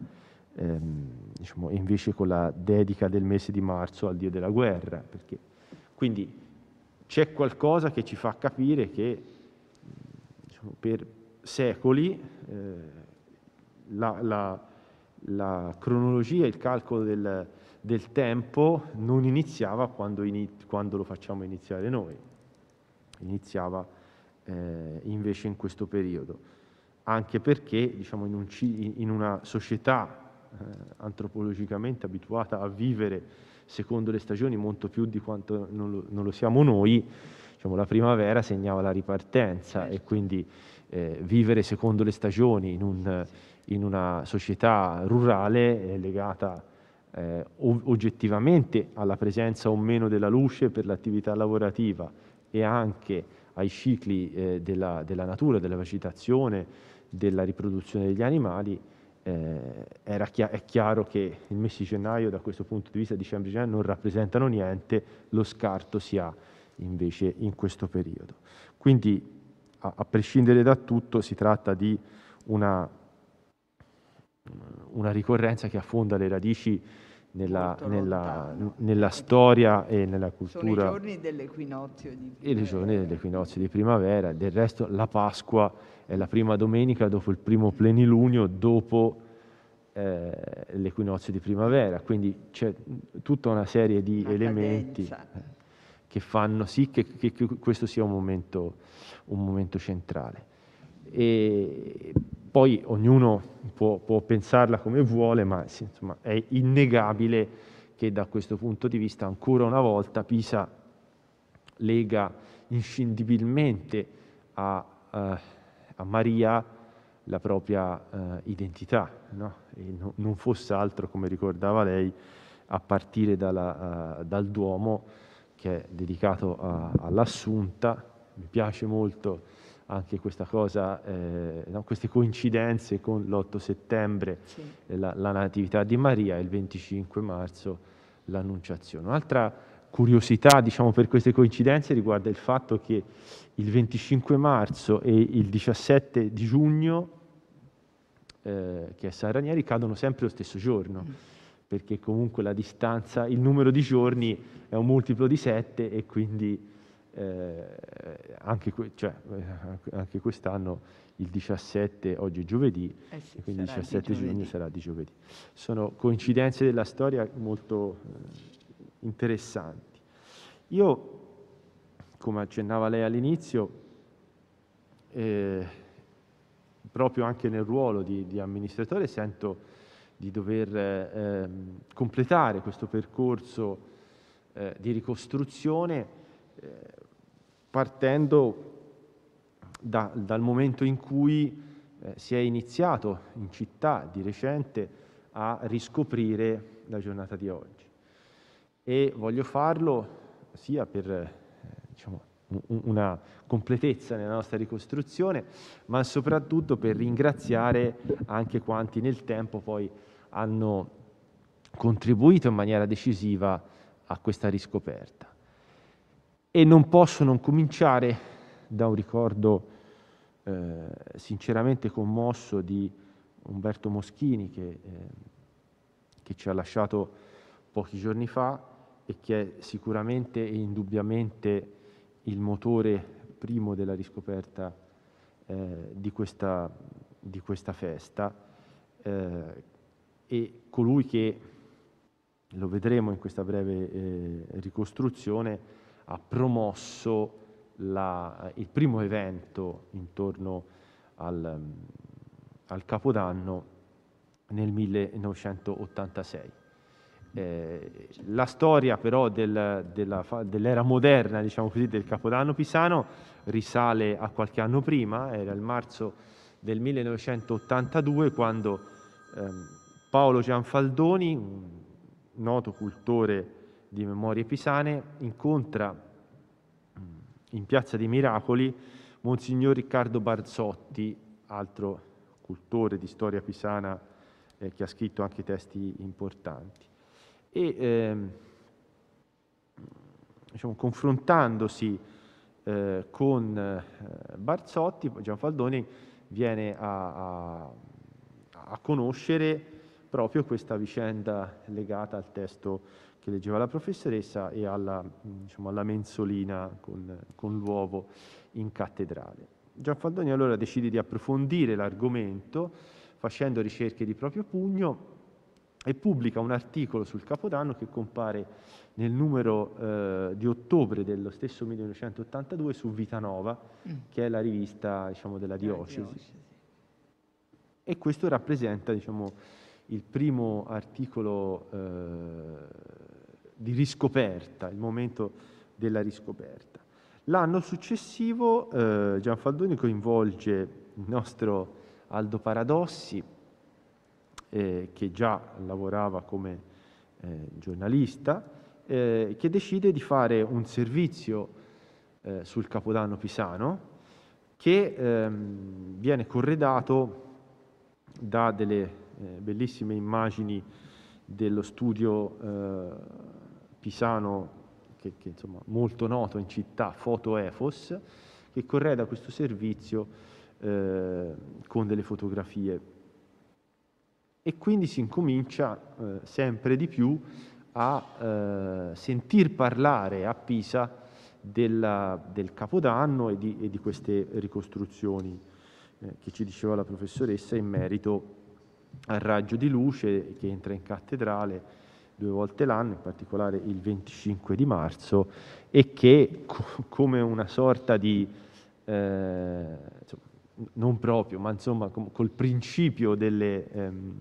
ehm, diciamo, invece con la dedica del mese di marzo al Dio della guerra. Perché, quindi c'è qualcosa che ci fa capire che diciamo, per secoli eh, la, la, la, cronologia, il calcolo del, del tempo non iniziava quando, ini quando lo facciamo iniziare noi, iniziava eh, invece in questo periodo, anche perché diciamo, in, un, in, una società eh, antropologicamente abituata a vivere secondo le stagioni molto più di quanto non lo, non lo siamo noi, diciamo, la primavera segnava la ripartenza e certo. quindi eh, vivere secondo le stagioni in, un, in una società rurale è legata eh, oggettivamente alla presenza o meno della luce per l'attività lavorativa e anche ai cicli eh, della, della, natura, della vegetazione, della riproduzione degli animali, eh, chi- è chiaro che il mese di gennaio, da questo punto di vista, dicembre e gennaio non rappresentano niente, lo scarto si ha invece in questo periodo. Quindi, a, a prescindere da tutto, si tratta di una, una ricorrenza che affonda le radici nella, nella, nella, storia e nella cultura. Sono i giorni dell'equinozio di primavera. E i giorni dell'equinozio di primavera. Del resto la Pasqua è la prima domenica dopo il primo plenilunio, dopo eh, l'equinozio di primavera. Quindi c'è tutta una serie di una elementi cadenza. Eh, che fanno sì che, che, questo sia un momento, un momento centrale. E poi ognuno può, può pensarla come vuole, ma sì, insomma, è innegabile che da questo punto di vista ancora una volta Pisa lega inscindibilmente a, uh, a Maria la propria uh, identità, no? no, non fosse altro, come ricordava lei, a partire dalla, uh, dal Duomo che è dedicato all'Assunta. Mi piace molto anche questa cosa, eh, no, queste coincidenze con l'8 settembre, sì. Eh, la, la, Natività di Maria e il 25 marzo l'Annunciazione. Un'altra curiosità diciamo, per queste coincidenze riguarda il fatto che il 25 marzo e il 17 di giugno, eh, che è San Ranieri, cadono sempre lo stesso giorno. Mm. perché comunque la distanza, il numero di giorni è un multiplo di 7 e quindi eh, anche, cioè, eh, anche, quest'anno il 17, oggi è giovedì, eh sì, quindi il 17 giugno sarà di giovedì. Sono coincidenze della storia molto eh, interessanti. Io, come accennava lei all'inizio, eh, proprio anche nel ruolo di, di amministratore sento di dover ehm, completare questo percorso eh, di ricostruzione partendo da, dal momento in cui eh, si è iniziato in città di recente a riscoprire la giornata di oggi. E voglio farlo sia per eh, diciamo, una completezza nella nostra ricostruzione, ma soprattutto per ringraziare anche quanti nel tempo poi hanno contribuito in maniera decisiva a questa riscoperta e non posso non cominciare da un ricordo eh, sinceramente commosso di Umberto Moschini che, eh, che ci ha lasciato pochi giorni fa e che è sicuramente e indubbiamente il motore primo della riscoperta eh, di, questa, di, questa, festa eh, e colui che lo vedremo in questa breve eh, ricostruzione ha promosso la, il primo evento intorno al, al Capodanno nel 1986. Eh, la storia però del, della, dell'era moderna, diciamo così, del Capodanno pisano risale a qualche anno prima, era il marzo del 1982 quando ehm, Paolo Gianfaldoni, un noto cultore di Memorie Pisane, incontra mm, in Piazza dei Miracoli Monsignor Riccardo Barzotti, altro cultore di storia pisana eh, che ha scritto anche testi importanti. E, ehm, diciamo, confrontandosi eh, con eh, Barzotti, Gianfaldoni viene a, a, a conoscere proprio questa vicenda legata al testo che leggeva la professoressa e alla, diciamo, alla mensolina con, con l'uovo in cattedrale. Gianfaldoni allora decide di approfondire l'argomento facendo ricerche di proprio pugno e pubblica un articolo sul Capodanno che compare nel numero eh, di ottobre dello stesso 1982 su Vitanova, mm. che è la rivista diciamo, della diocesi. diocesi. E questo rappresenta diciamo, il primo articolo eh, di riscoperta, il momento della riscoperta. L'anno successivo eh, Gianfaldoni coinvolge il nostro Aldo Paradossi, eh, che già lavorava come eh, giornalista, eh, che decide di fare un servizio eh, sul Capodanno Pisano che ehm, viene corredato da delle eh, bellissime immagini dello studio pisano che, che insomma, molto noto in città, Foto Efos, che correda questo servizio eh, con delle fotografie. E quindi si incomincia eh, sempre di più a eh, sentir parlare a Pisa della, del Capodanno e di, e di queste ricostruzioni eh, che ci diceva la professoressa in merito al raggio di luce che entra in cattedrale due volte l'anno, in particolare il 25 di marzo, e che co- come una sorta di, eh, insomma, non proprio, ma insomma com- col principio delle, ehm,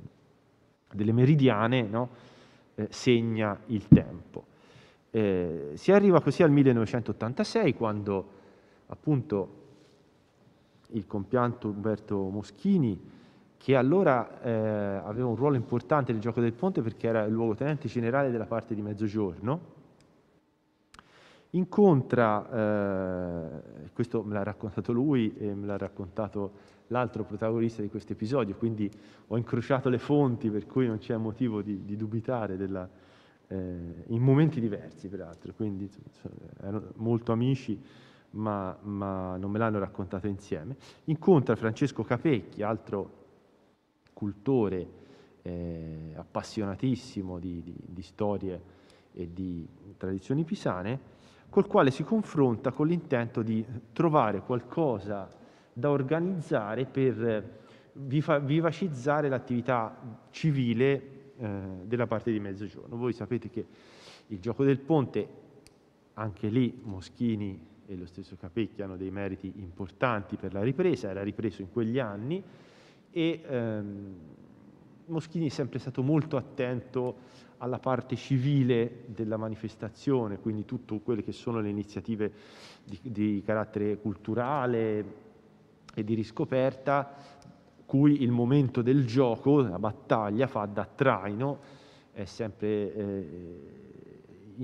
delle meridiane, no? eh, segna il tempo. Eh, si arriva così al 1986 quando appunto il compianto Umberto Moschini che allora eh, aveva un ruolo importante nel gioco del ponte perché era il luogotenente generale della parte di Mezzogiorno, incontra, eh, questo me l'ha raccontato lui e me l'ha raccontato l'altro protagonista di questo episodio, quindi ho incrociato le fonti per cui non c'è motivo di, di dubitare della, eh, in momenti diversi peraltro, quindi insomma, erano molto amici ma, ma non me l'hanno raccontato insieme. Incontra Francesco Capecchi, altro cultore eh, appassionatissimo di, di, di storie e di tradizioni pisane, col quale si confronta con l'intento di trovare qualcosa da organizzare per eh, vivacizzare l'attività civile eh, della parte di mezzogiorno. Voi sapete che il gioco del ponte, anche lì Moschini e lo stesso Capecchi hanno dei meriti importanti per la ripresa, era ripreso in quegli anni, e ehm, Moschini è sempre stato molto attento alla parte civile della manifestazione, quindi tutte quelle che sono le iniziative di, di carattere culturale e di riscoperta, cui il momento del gioco, la battaglia, fa da traino, è sempre eh,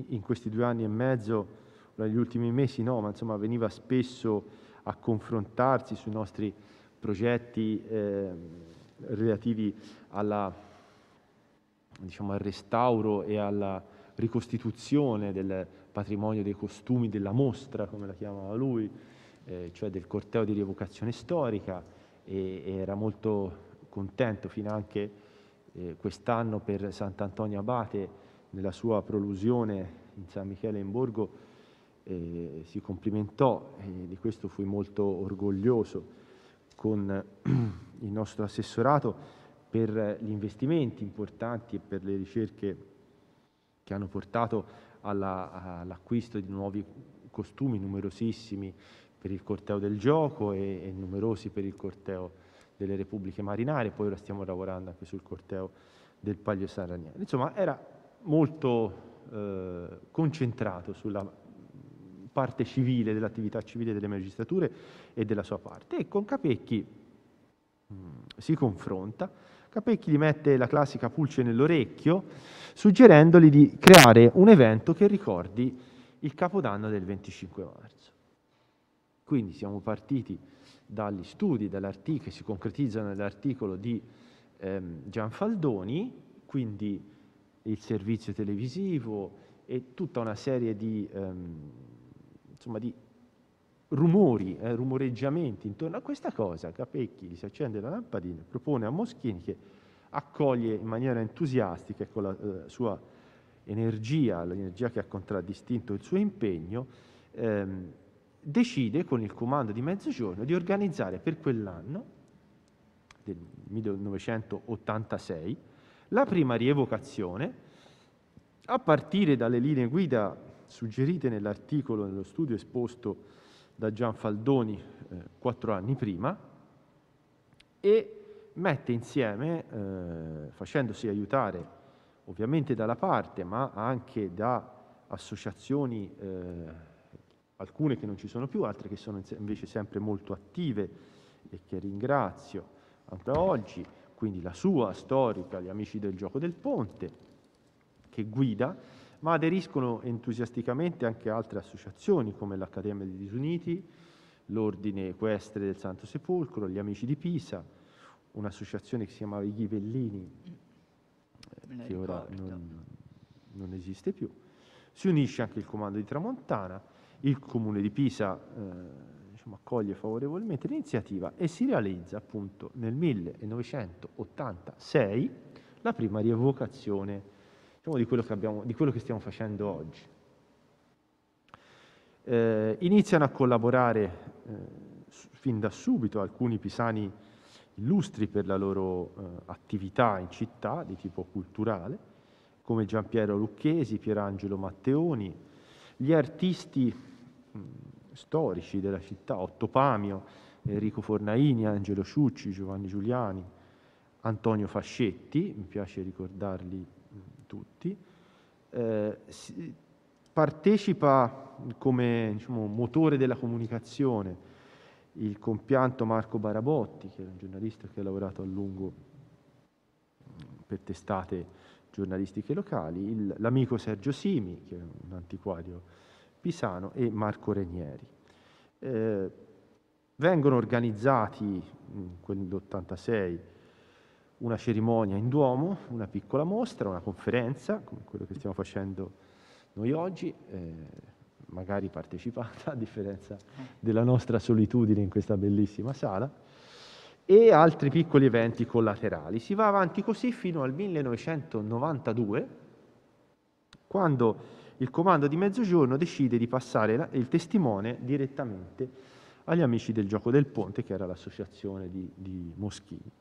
in questi due anni e mezzo, negli ultimi mesi no, ma insomma veniva spesso a confrontarsi sui nostri progetti eh, relativi alla, diciamo, al restauro e alla ricostituzione del patrimonio dei costumi della mostra, come la chiamava lui, eh, cioè del corteo di rievocazione storica e, e era molto contento fino anche eh, quest'anno per Sant'Antonio Abate nella sua prolusione in San Michele in Borgo eh, si complimentò e eh, di questo fui molto orgoglioso con (clears throat) il nostro assessorato per gli investimenti importanti e per le ricerche che hanno portato all'acquisto di nuovi costumi numerosissimi per il corteo del gioco e, e, numerosi per il corteo delle repubbliche marinare, poi ora stiamo lavorando anche sul corteo del Paglio San Raniero. Insomma, era molto eh, concentrato sulla parte civile, dell'attività civile delle magistrature e della sua parte. E con Capecchi mm, si confronta, Capecchi gli mette la classica pulce nell'orecchio, suggerendogli di creare un evento che ricordi il Capodanno del 25 marzo. Quindi siamo partiti dagli studi, dall'articolo che si concretizzano nell'articolo di ehm, Gianfaldoni, quindi il servizio televisivo e tutta una serie di ehm, insomma, di rumori, eh, rumoreggiamenti intorno a questa cosa, Capecchi gli si accende la lampadina, propone a Moschini che accoglie in maniera entusiastica e con la eh, sua energia, l'energia che ha contraddistinto il suo impegno, ehm, decide con il comando di Mezzogiorno di organizzare per quell'anno, del 1986, la prima rievocazione a partire dalle linee guida suggerite nell'articolo, nello studio esposto da Gianfaldoni eh, quattro anni prima, e mette insieme, eh, facendosi aiutare ovviamente dalla parte, ma anche da associazioni, eh, alcune che non ci sono più, altre che sono invece sempre molto attive e che ringrazio ancora oggi, quindi la sua storica, gli amici del gioco del ponte, che guida ma aderiscono entusiasticamente anche altre associazioni come l'Accademia dei Disuniti, l'Ordine Equestre del Santo Sepolcro, gli Amici di Pisa, un'associazione che si chiamava I Ghivellini, eh, che ora non, non, esiste più. Si unisce anche il Comando di Tramontana, il Comune di Pisa eh, diciamo, accoglie favorevolmente l'iniziativa e si realizza appunto nel 1986 la prima rievocazione diciamo, di, quello abbiamo, di, quello che stiamo facendo oggi. Eh, iniziano a collaborare eh, fin da subito alcuni pisani illustri per la loro eh, attività in città di tipo culturale, come Giampiero Lucchesi, Pierangelo Matteoni, gli artisti mh, mm, storici della città, Otto Pamio, Enrico Fornaini, Angelo Ciucci, Giovanni Giuliani, Antonio Fascetti, mi piace ricordarli tutti, eh, si, partecipa come diciamo, motore della comunicazione il compianto Marco Barabotti, che è un giornalista che ha lavorato a lungo per testate giornalistiche locali, il, l'amico Sergio Simi, che è un antiquario pisano, e Marco Renieri. Eh, vengono organizzati, quelli dell'86, una cerimonia in Duomo, una piccola mostra, una conferenza, come quello che stiamo facendo noi oggi, eh, magari partecipata a differenza della nostra solitudine in questa bellissima sala, e altri piccoli eventi collaterali. Si va avanti così fino al 1992, quando il comando di mezzogiorno decide di passare la, il testimone direttamente agli amici del Gioco del Ponte, che era l'associazione di, di Moschini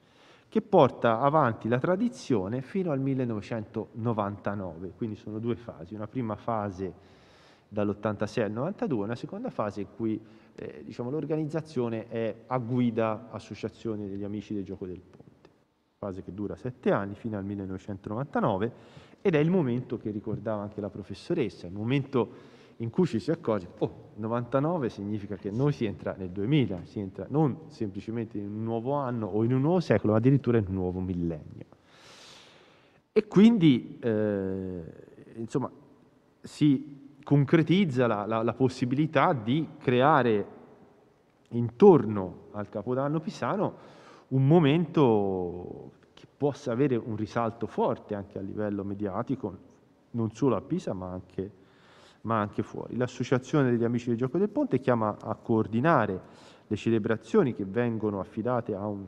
che porta avanti la tradizione fino al 1999, quindi sono due fasi, una prima fase dall'86 al 92, una seconda fase in cui eh, diciamo, l'organizzazione è a guida associazione degli amici del gioco del ponte, fase che dura sette anni fino al 1999 ed è il momento che ricordava anche la professoressa, il momento in cui ci si accorge, oh, 99 significa che noi si entra nel 2000, si entra non semplicemente in un nuovo anno o in un nuovo secolo, ma addirittura in un nuovo millennio. E quindi, eh, insomma, si concretizza la, la, la possibilità di creare intorno al Capodanno Pisano un momento che possa avere un risalto forte anche a livello mediatico, non solo a Pisa, ma anche a ma anche fuori. L'Associazione degli Amici del Gioco del Ponte chiama a coordinare le celebrazioni che vengono affidate a un,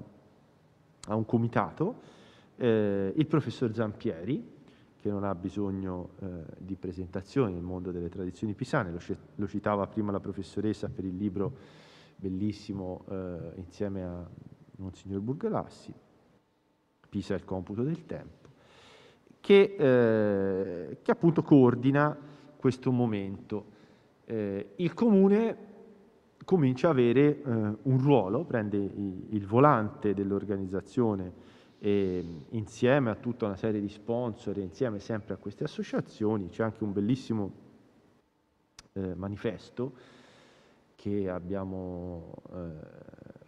a un comitato eh, il professor Zampieri, che non ha bisogno eh, di presentazioni nel mondo delle tradizioni pisane, lo, lo, citava prima la professoressa per il libro bellissimo eh, insieme a Monsignor Burgalassi, Pisa il computo del tempo, che, eh, che appunto coordina questo momento. Eh, il Comune comincia a avere eh, un ruolo, prende il volante dell'organizzazione e insieme a tutta una serie di sponsor, insieme sempre a queste associazioni, c'è anche un bellissimo eh, manifesto che abbiamo eh,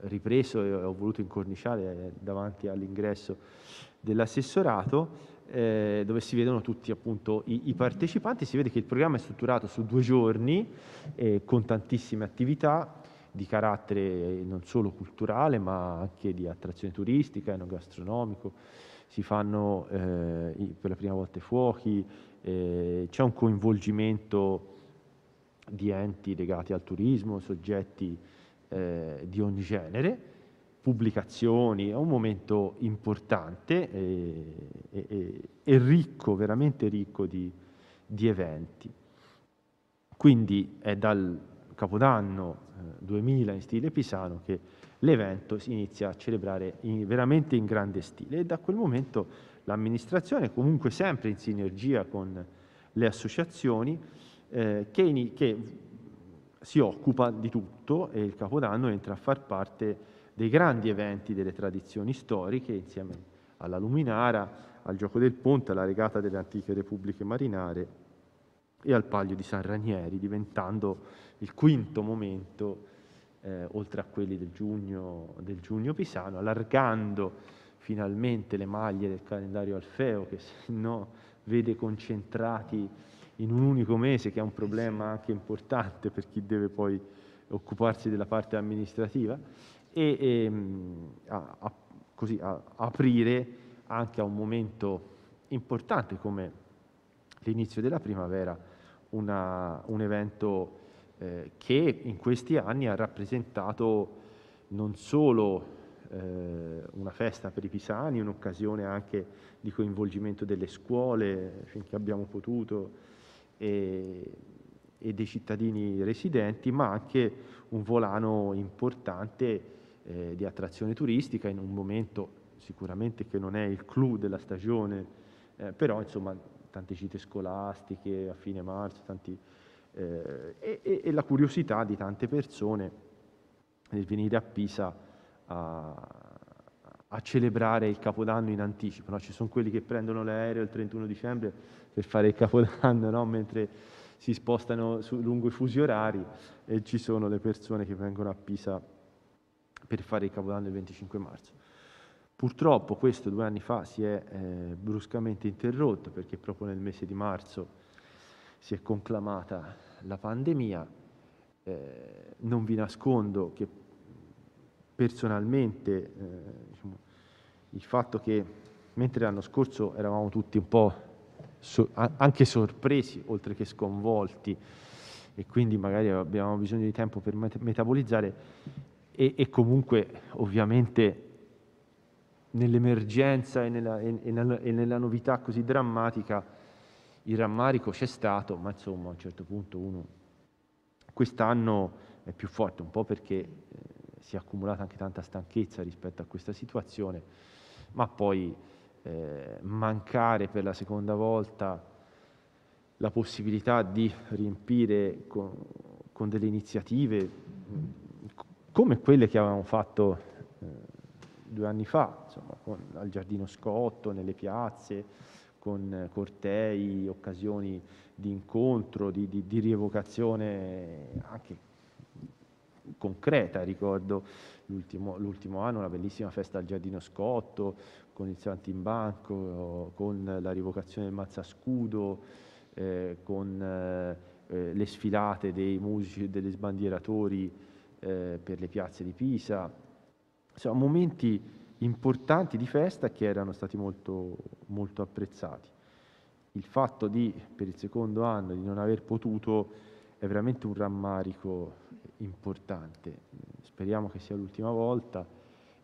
ripreso e ho voluto incorniciare eh, davanti all'ingresso dell'assessorato eh, dove si vedono tutti appunto i, i, partecipanti, si vede che il programma è strutturato su due giorni eh, con tantissime attività di carattere eh, non solo culturale ma anche di attrazione turistica, enogastronomico, si fanno eh, per la prima volta i fuochi, eh, c'è un coinvolgimento di enti legati al turismo, soggetti eh, di ogni genere pubblicazioni, è un momento importante eh, e, e, e ricco, veramente ricco di, di, eventi. Quindi è dal Capodanno 2000 eh, in stile pisano che l'evento si inizia a celebrare in, veramente in grande stile e da quel momento l'amministrazione, comunque sempre in sinergia con le associazioni, eh, che, in, che si occupa di tutto e il Capodanno entra a far parte dei grandi eventi delle tradizioni storiche, insieme alla Luminara, al Gioco del Ponte, alla Regata delle Antiche Repubbliche Marinare e al Palio di San Ranieri, diventando il quinto momento, eh, oltre a quelli del giugno, del giugno pisano, allargando finalmente le maglie del calendario Alfeo, che se no vede concentrati in un unico mese, che è un problema anche importante per chi deve poi occuparsi della parte amministrativa, e, e ehm, a, a, così, a, aprire anche a un momento importante come l'inizio della primavera, una, un evento eh, che in questi anni ha rappresentato non solo eh, una festa per i pisani, un'occasione anche di coinvolgimento delle scuole, finché abbiamo potuto, e, e dei cittadini residenti, ma anche un volano importante eh, di attrazione turistica in un momento sicuramente che non è il clou della stagione, eh, però insomma tante gite scolastiche a fine marzo, tanti, eh, e, e, la curiosità di tante persone nel venire a Pisa a, a celebrare il Capodanno in anticipo. No? Ci sono quelli che prendono l'aereo il 31 dicembre per fare il Capodanno, no? mentre si spostano su, lungo i fusi orari e ci sono le persone che vengono a Pisa per fare il Capodanno il 25 marzo. Purtroppo questo due anni fa si è eh, bruscamente interrotto perché proprio nel mese di marzo si è conclamata la pandemia. Eh, non vi nascondo che personalmente eh, diciamo, il fatto che mentre l'anno scorso eravamo tutti un po' so- anche sorpresi oltre che sconvolti e quindi magari abbiamo bisogno di tempo per met- metabolizzare, e, e comunque ovviamente nell'emergenza e nella, e, e, nella, novità così drammatica il rammarico c'è stato, ma insomma a un certo punto uno quest'anno è più forte, un po' perché eh, si è accumulata anche tanta stanchezza rispetto a questa situazione, ma poi eh, mancare per la seconda volta la possibilità di riempire con, con delle iniziative mm, come quelle che avevamo fatto eh, due anni fa, insomma, con, al Giardino Scotto, nelle piazze, con eh, cortei, occasioni di incontro, di, di, di rievocazione anche concreta. Ricordo l'ultimo, l'ultimo, anno una bellissima festa al Giardino Scotto, con il Santimbanco, con la rievocazione del Mazzascudo, eh, con eh, eh le sfilate dei musici e degli sbandieratori eh, per le piazze di Pisa, insomma momenti importanti di festa che erano stati molto, molto apprezzati. Il fatto di, per il secondo anno, di non aver potuto è veramente un rammarico importante. Speriamo che sia l'ultima volta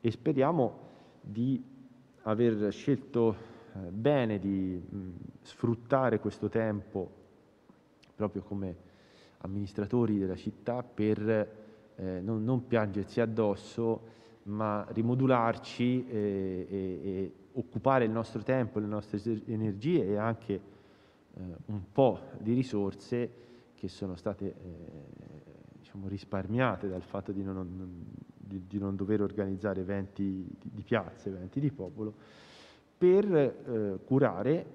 e speriamo di aver scelto eh, bene di mm, sfruttare questo tempo proprio come amministratori della città per eh, non, non, piangerci addosso, ma rimodularci e, eh, e, e, occupare il nostro tempo, le nostre energie e anche eh, un po' di risorse che sono state eh, diciamo risparmiate dal fatto di non, non, di, di non, dover organizzare eventi di piazza, eventi di popolo, per eh, curare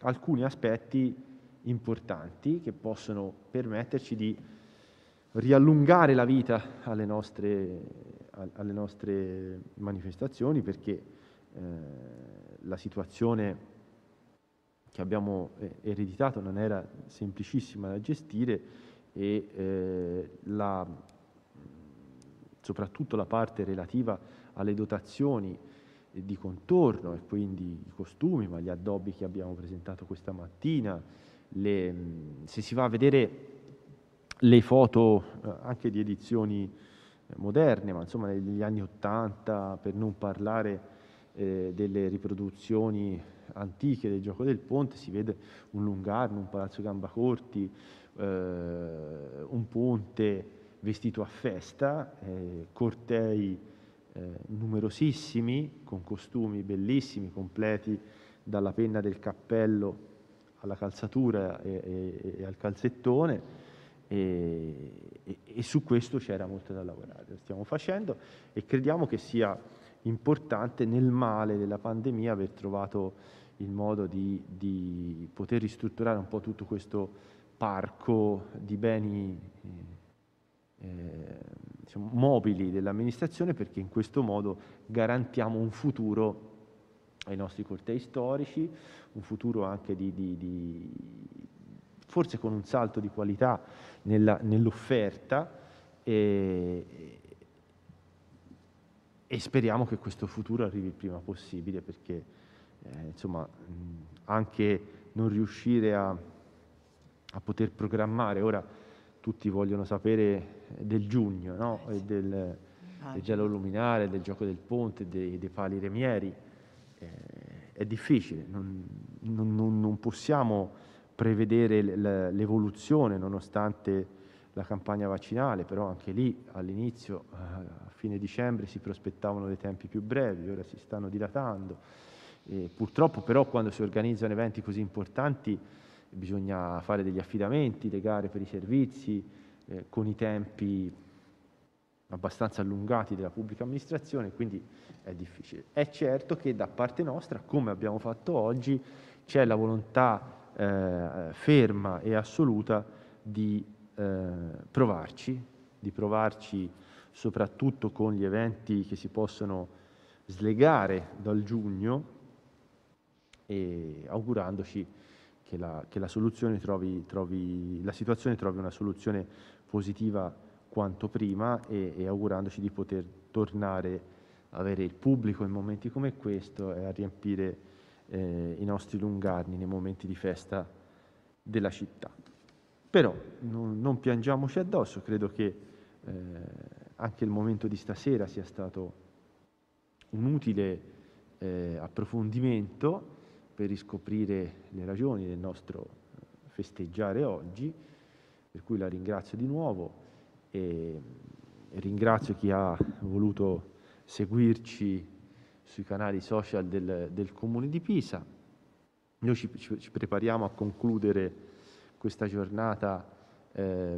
alcuni aspetti importanti che possono permetterci di riallungare la vita alle nostre, alle nostre manifestazioni perché eh, la situazione che abbiamo eh, ereditato non era semplicissima da gestire e eh, la, soprattutto la parte relativa alle dotazioni di contorno e quindi i costumi, ma gli addobbi che abbiamo presentato questa mattina, le, se si va a vedere le foto eh, anche di edizioni eh, moderne, ma insomma degli anni Ottanta, per non parlare eh, delle riproduzioni antiche del gioco del ponte, si vede un lungarno, un palazzo Gambacorti, eh, un ponte vestito a festa, eh, cortei eh, numerosissimi, con costumi bellissimi, completi dalla penna del cappello alla calzatura e, e, e al calzettone e, e, e su questo c'era molto da lavorare, lo stiamo facendo e crediamo che sia importante nel male della pandemia aver trovato il modo di, di poter ristrutturare un po' tutto questo parco di beni eh, diciamo, mobili dell'amministrazione perché in questo modo garantiamo un futuro ai nostri cortei storici, un futuro anche di, di, di forse con un salto di qualità nell'offerta e, e, speriamo che questo futuro arrivi il prima possibile perché eh, insomma, anche non riuscire a, a, poter programmare, ora tutti vogliono sapere del giugno, no? e del, del gelo luminare, del gioco del ponte, dei, dei pali remieri. Eh, è difficile, non, non, non possiamo prevedere l'evoluzione nonostante la campagna vaccinale, però anche lì all'inizio, eh, a fine dicembre, si prospettavano dei tempi più brevi, ora si stanno dilatando. E purtroppo però quando si organizzano eventi così importanti bisogna fare degli affidamenti, le gare per i servizi, eh, con i tempi abbastanza allungati della pubblica amministrazione, quindi è difficile. È certo che da parte nostra, come abbiamo fatto oggi, c'è la volontà eh, ferma e assoluta di eh, provarci, di provarci soprattutto con gli eventi che si possono slegare dal giugno e augurandoci che la, che la, trovi, trovi, la situazione trovi una soluzione positiva quanto prima e, e augurandoci di poter tornare a avere il pubblico in momenti come questo e a riempire eh, i nostri lungarni nei momenti di festa della città. Però non, non piangiamoci addosso, credo che eh, anche il momento di stasera sia stato un utile eh, approfondimento per riscoprire le ragioni del nostro eh, festeggiare oggi, per cui la ringrazio di nuovo e ringrazio chi ha voluto seguirci sui canali social del, del Comune di Pisa. Noi ci, ci, ci prepariamo a concludere questa giornata eh,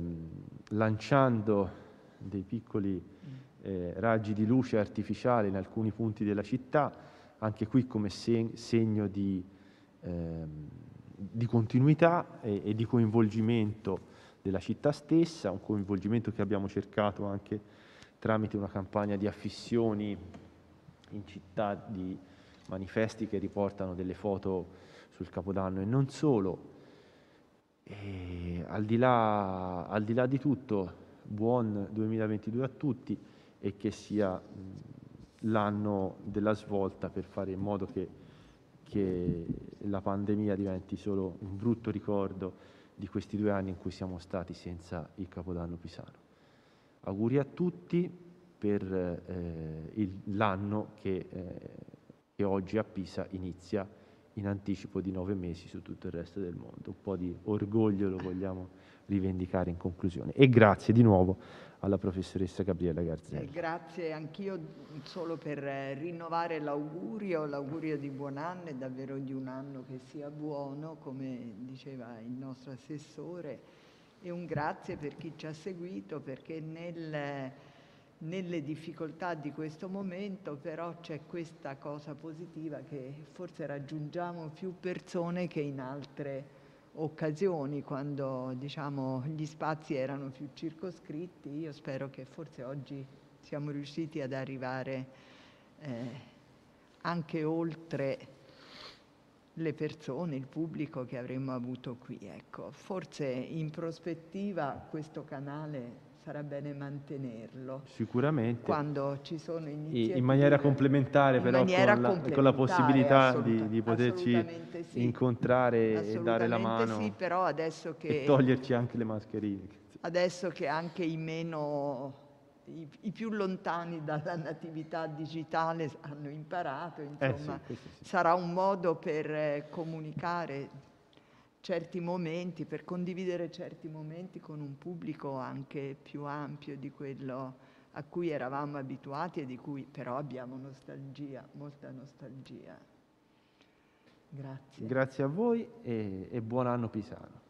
lanciando dei piccoli mm. eh, raggi di luce artificiale in alcuni punti della città, anche qui come segno di, eh, di continuità e, e, di coinvolgimento della città stessa, un coinvolgimento che abbiamo cercato anche tramite una campagna di affissioni in città di manifesti che riportano delle foto sul Capodanno e non solo. E al, di là, al di là di tutto, buon 2022 a tutti e che sia l'anno della svolta per fare in modo che, che, la pandemia diventi solo un brutto ricordo di questi due anni in cui siamo stati senza il Capodanno Pisano. Auguri a tutti per eh, l'anno che, eh, che, oggi a Pisa inizia in anticipo di nove mesi su tutto il resto del mondo. Un po' di orgoglio lo vogliamo rivendicare in conclusione. E grazie di nuovo alla professoressa Gabriella Garzella. Eh, grazie anch'io solo per eh, rinnovare l'augurio, l'augurio di buon anno e davvero di un anno che sia buono, come diceva il nostro assessore, e un grazie per chi ci ha seguito perché nel nelle difficoltà di questo momento, però c'è questa cosa positiva che forse raggiungiamo più persone che in altre occasioni, quando diciamo, gli spazi erano più circoscritti. Io spero che forse oggi siamo riusciti ad arrivare eh, anche oltre le persone, il pubblico che avremmo avuto qui. Ecco. Forse in prospettiva questo canale sarà bene mantenerlo. Sicuramente. Quando ci sono iniziative. In maniera complementare però maniera con, complementare, la, con, la, possibilità di, di, poterci sì. incontrare e dare la mano. Sì, però adesso che... E toglierci anche le mascherine. Adesso che anche i meno... I, i più lontani dalla natività digitale hanno imparato, insomma, eh sì, sì, sarà un modo per eh, comunicare certi momenti, per condividere certi momenti con un pubblico anche più ampio di quello a cui eravamo abituati e di cui però abbiamo nostalgia, molta nostalgia. Grazie. Grazie a voi e, e buon anno Pisano.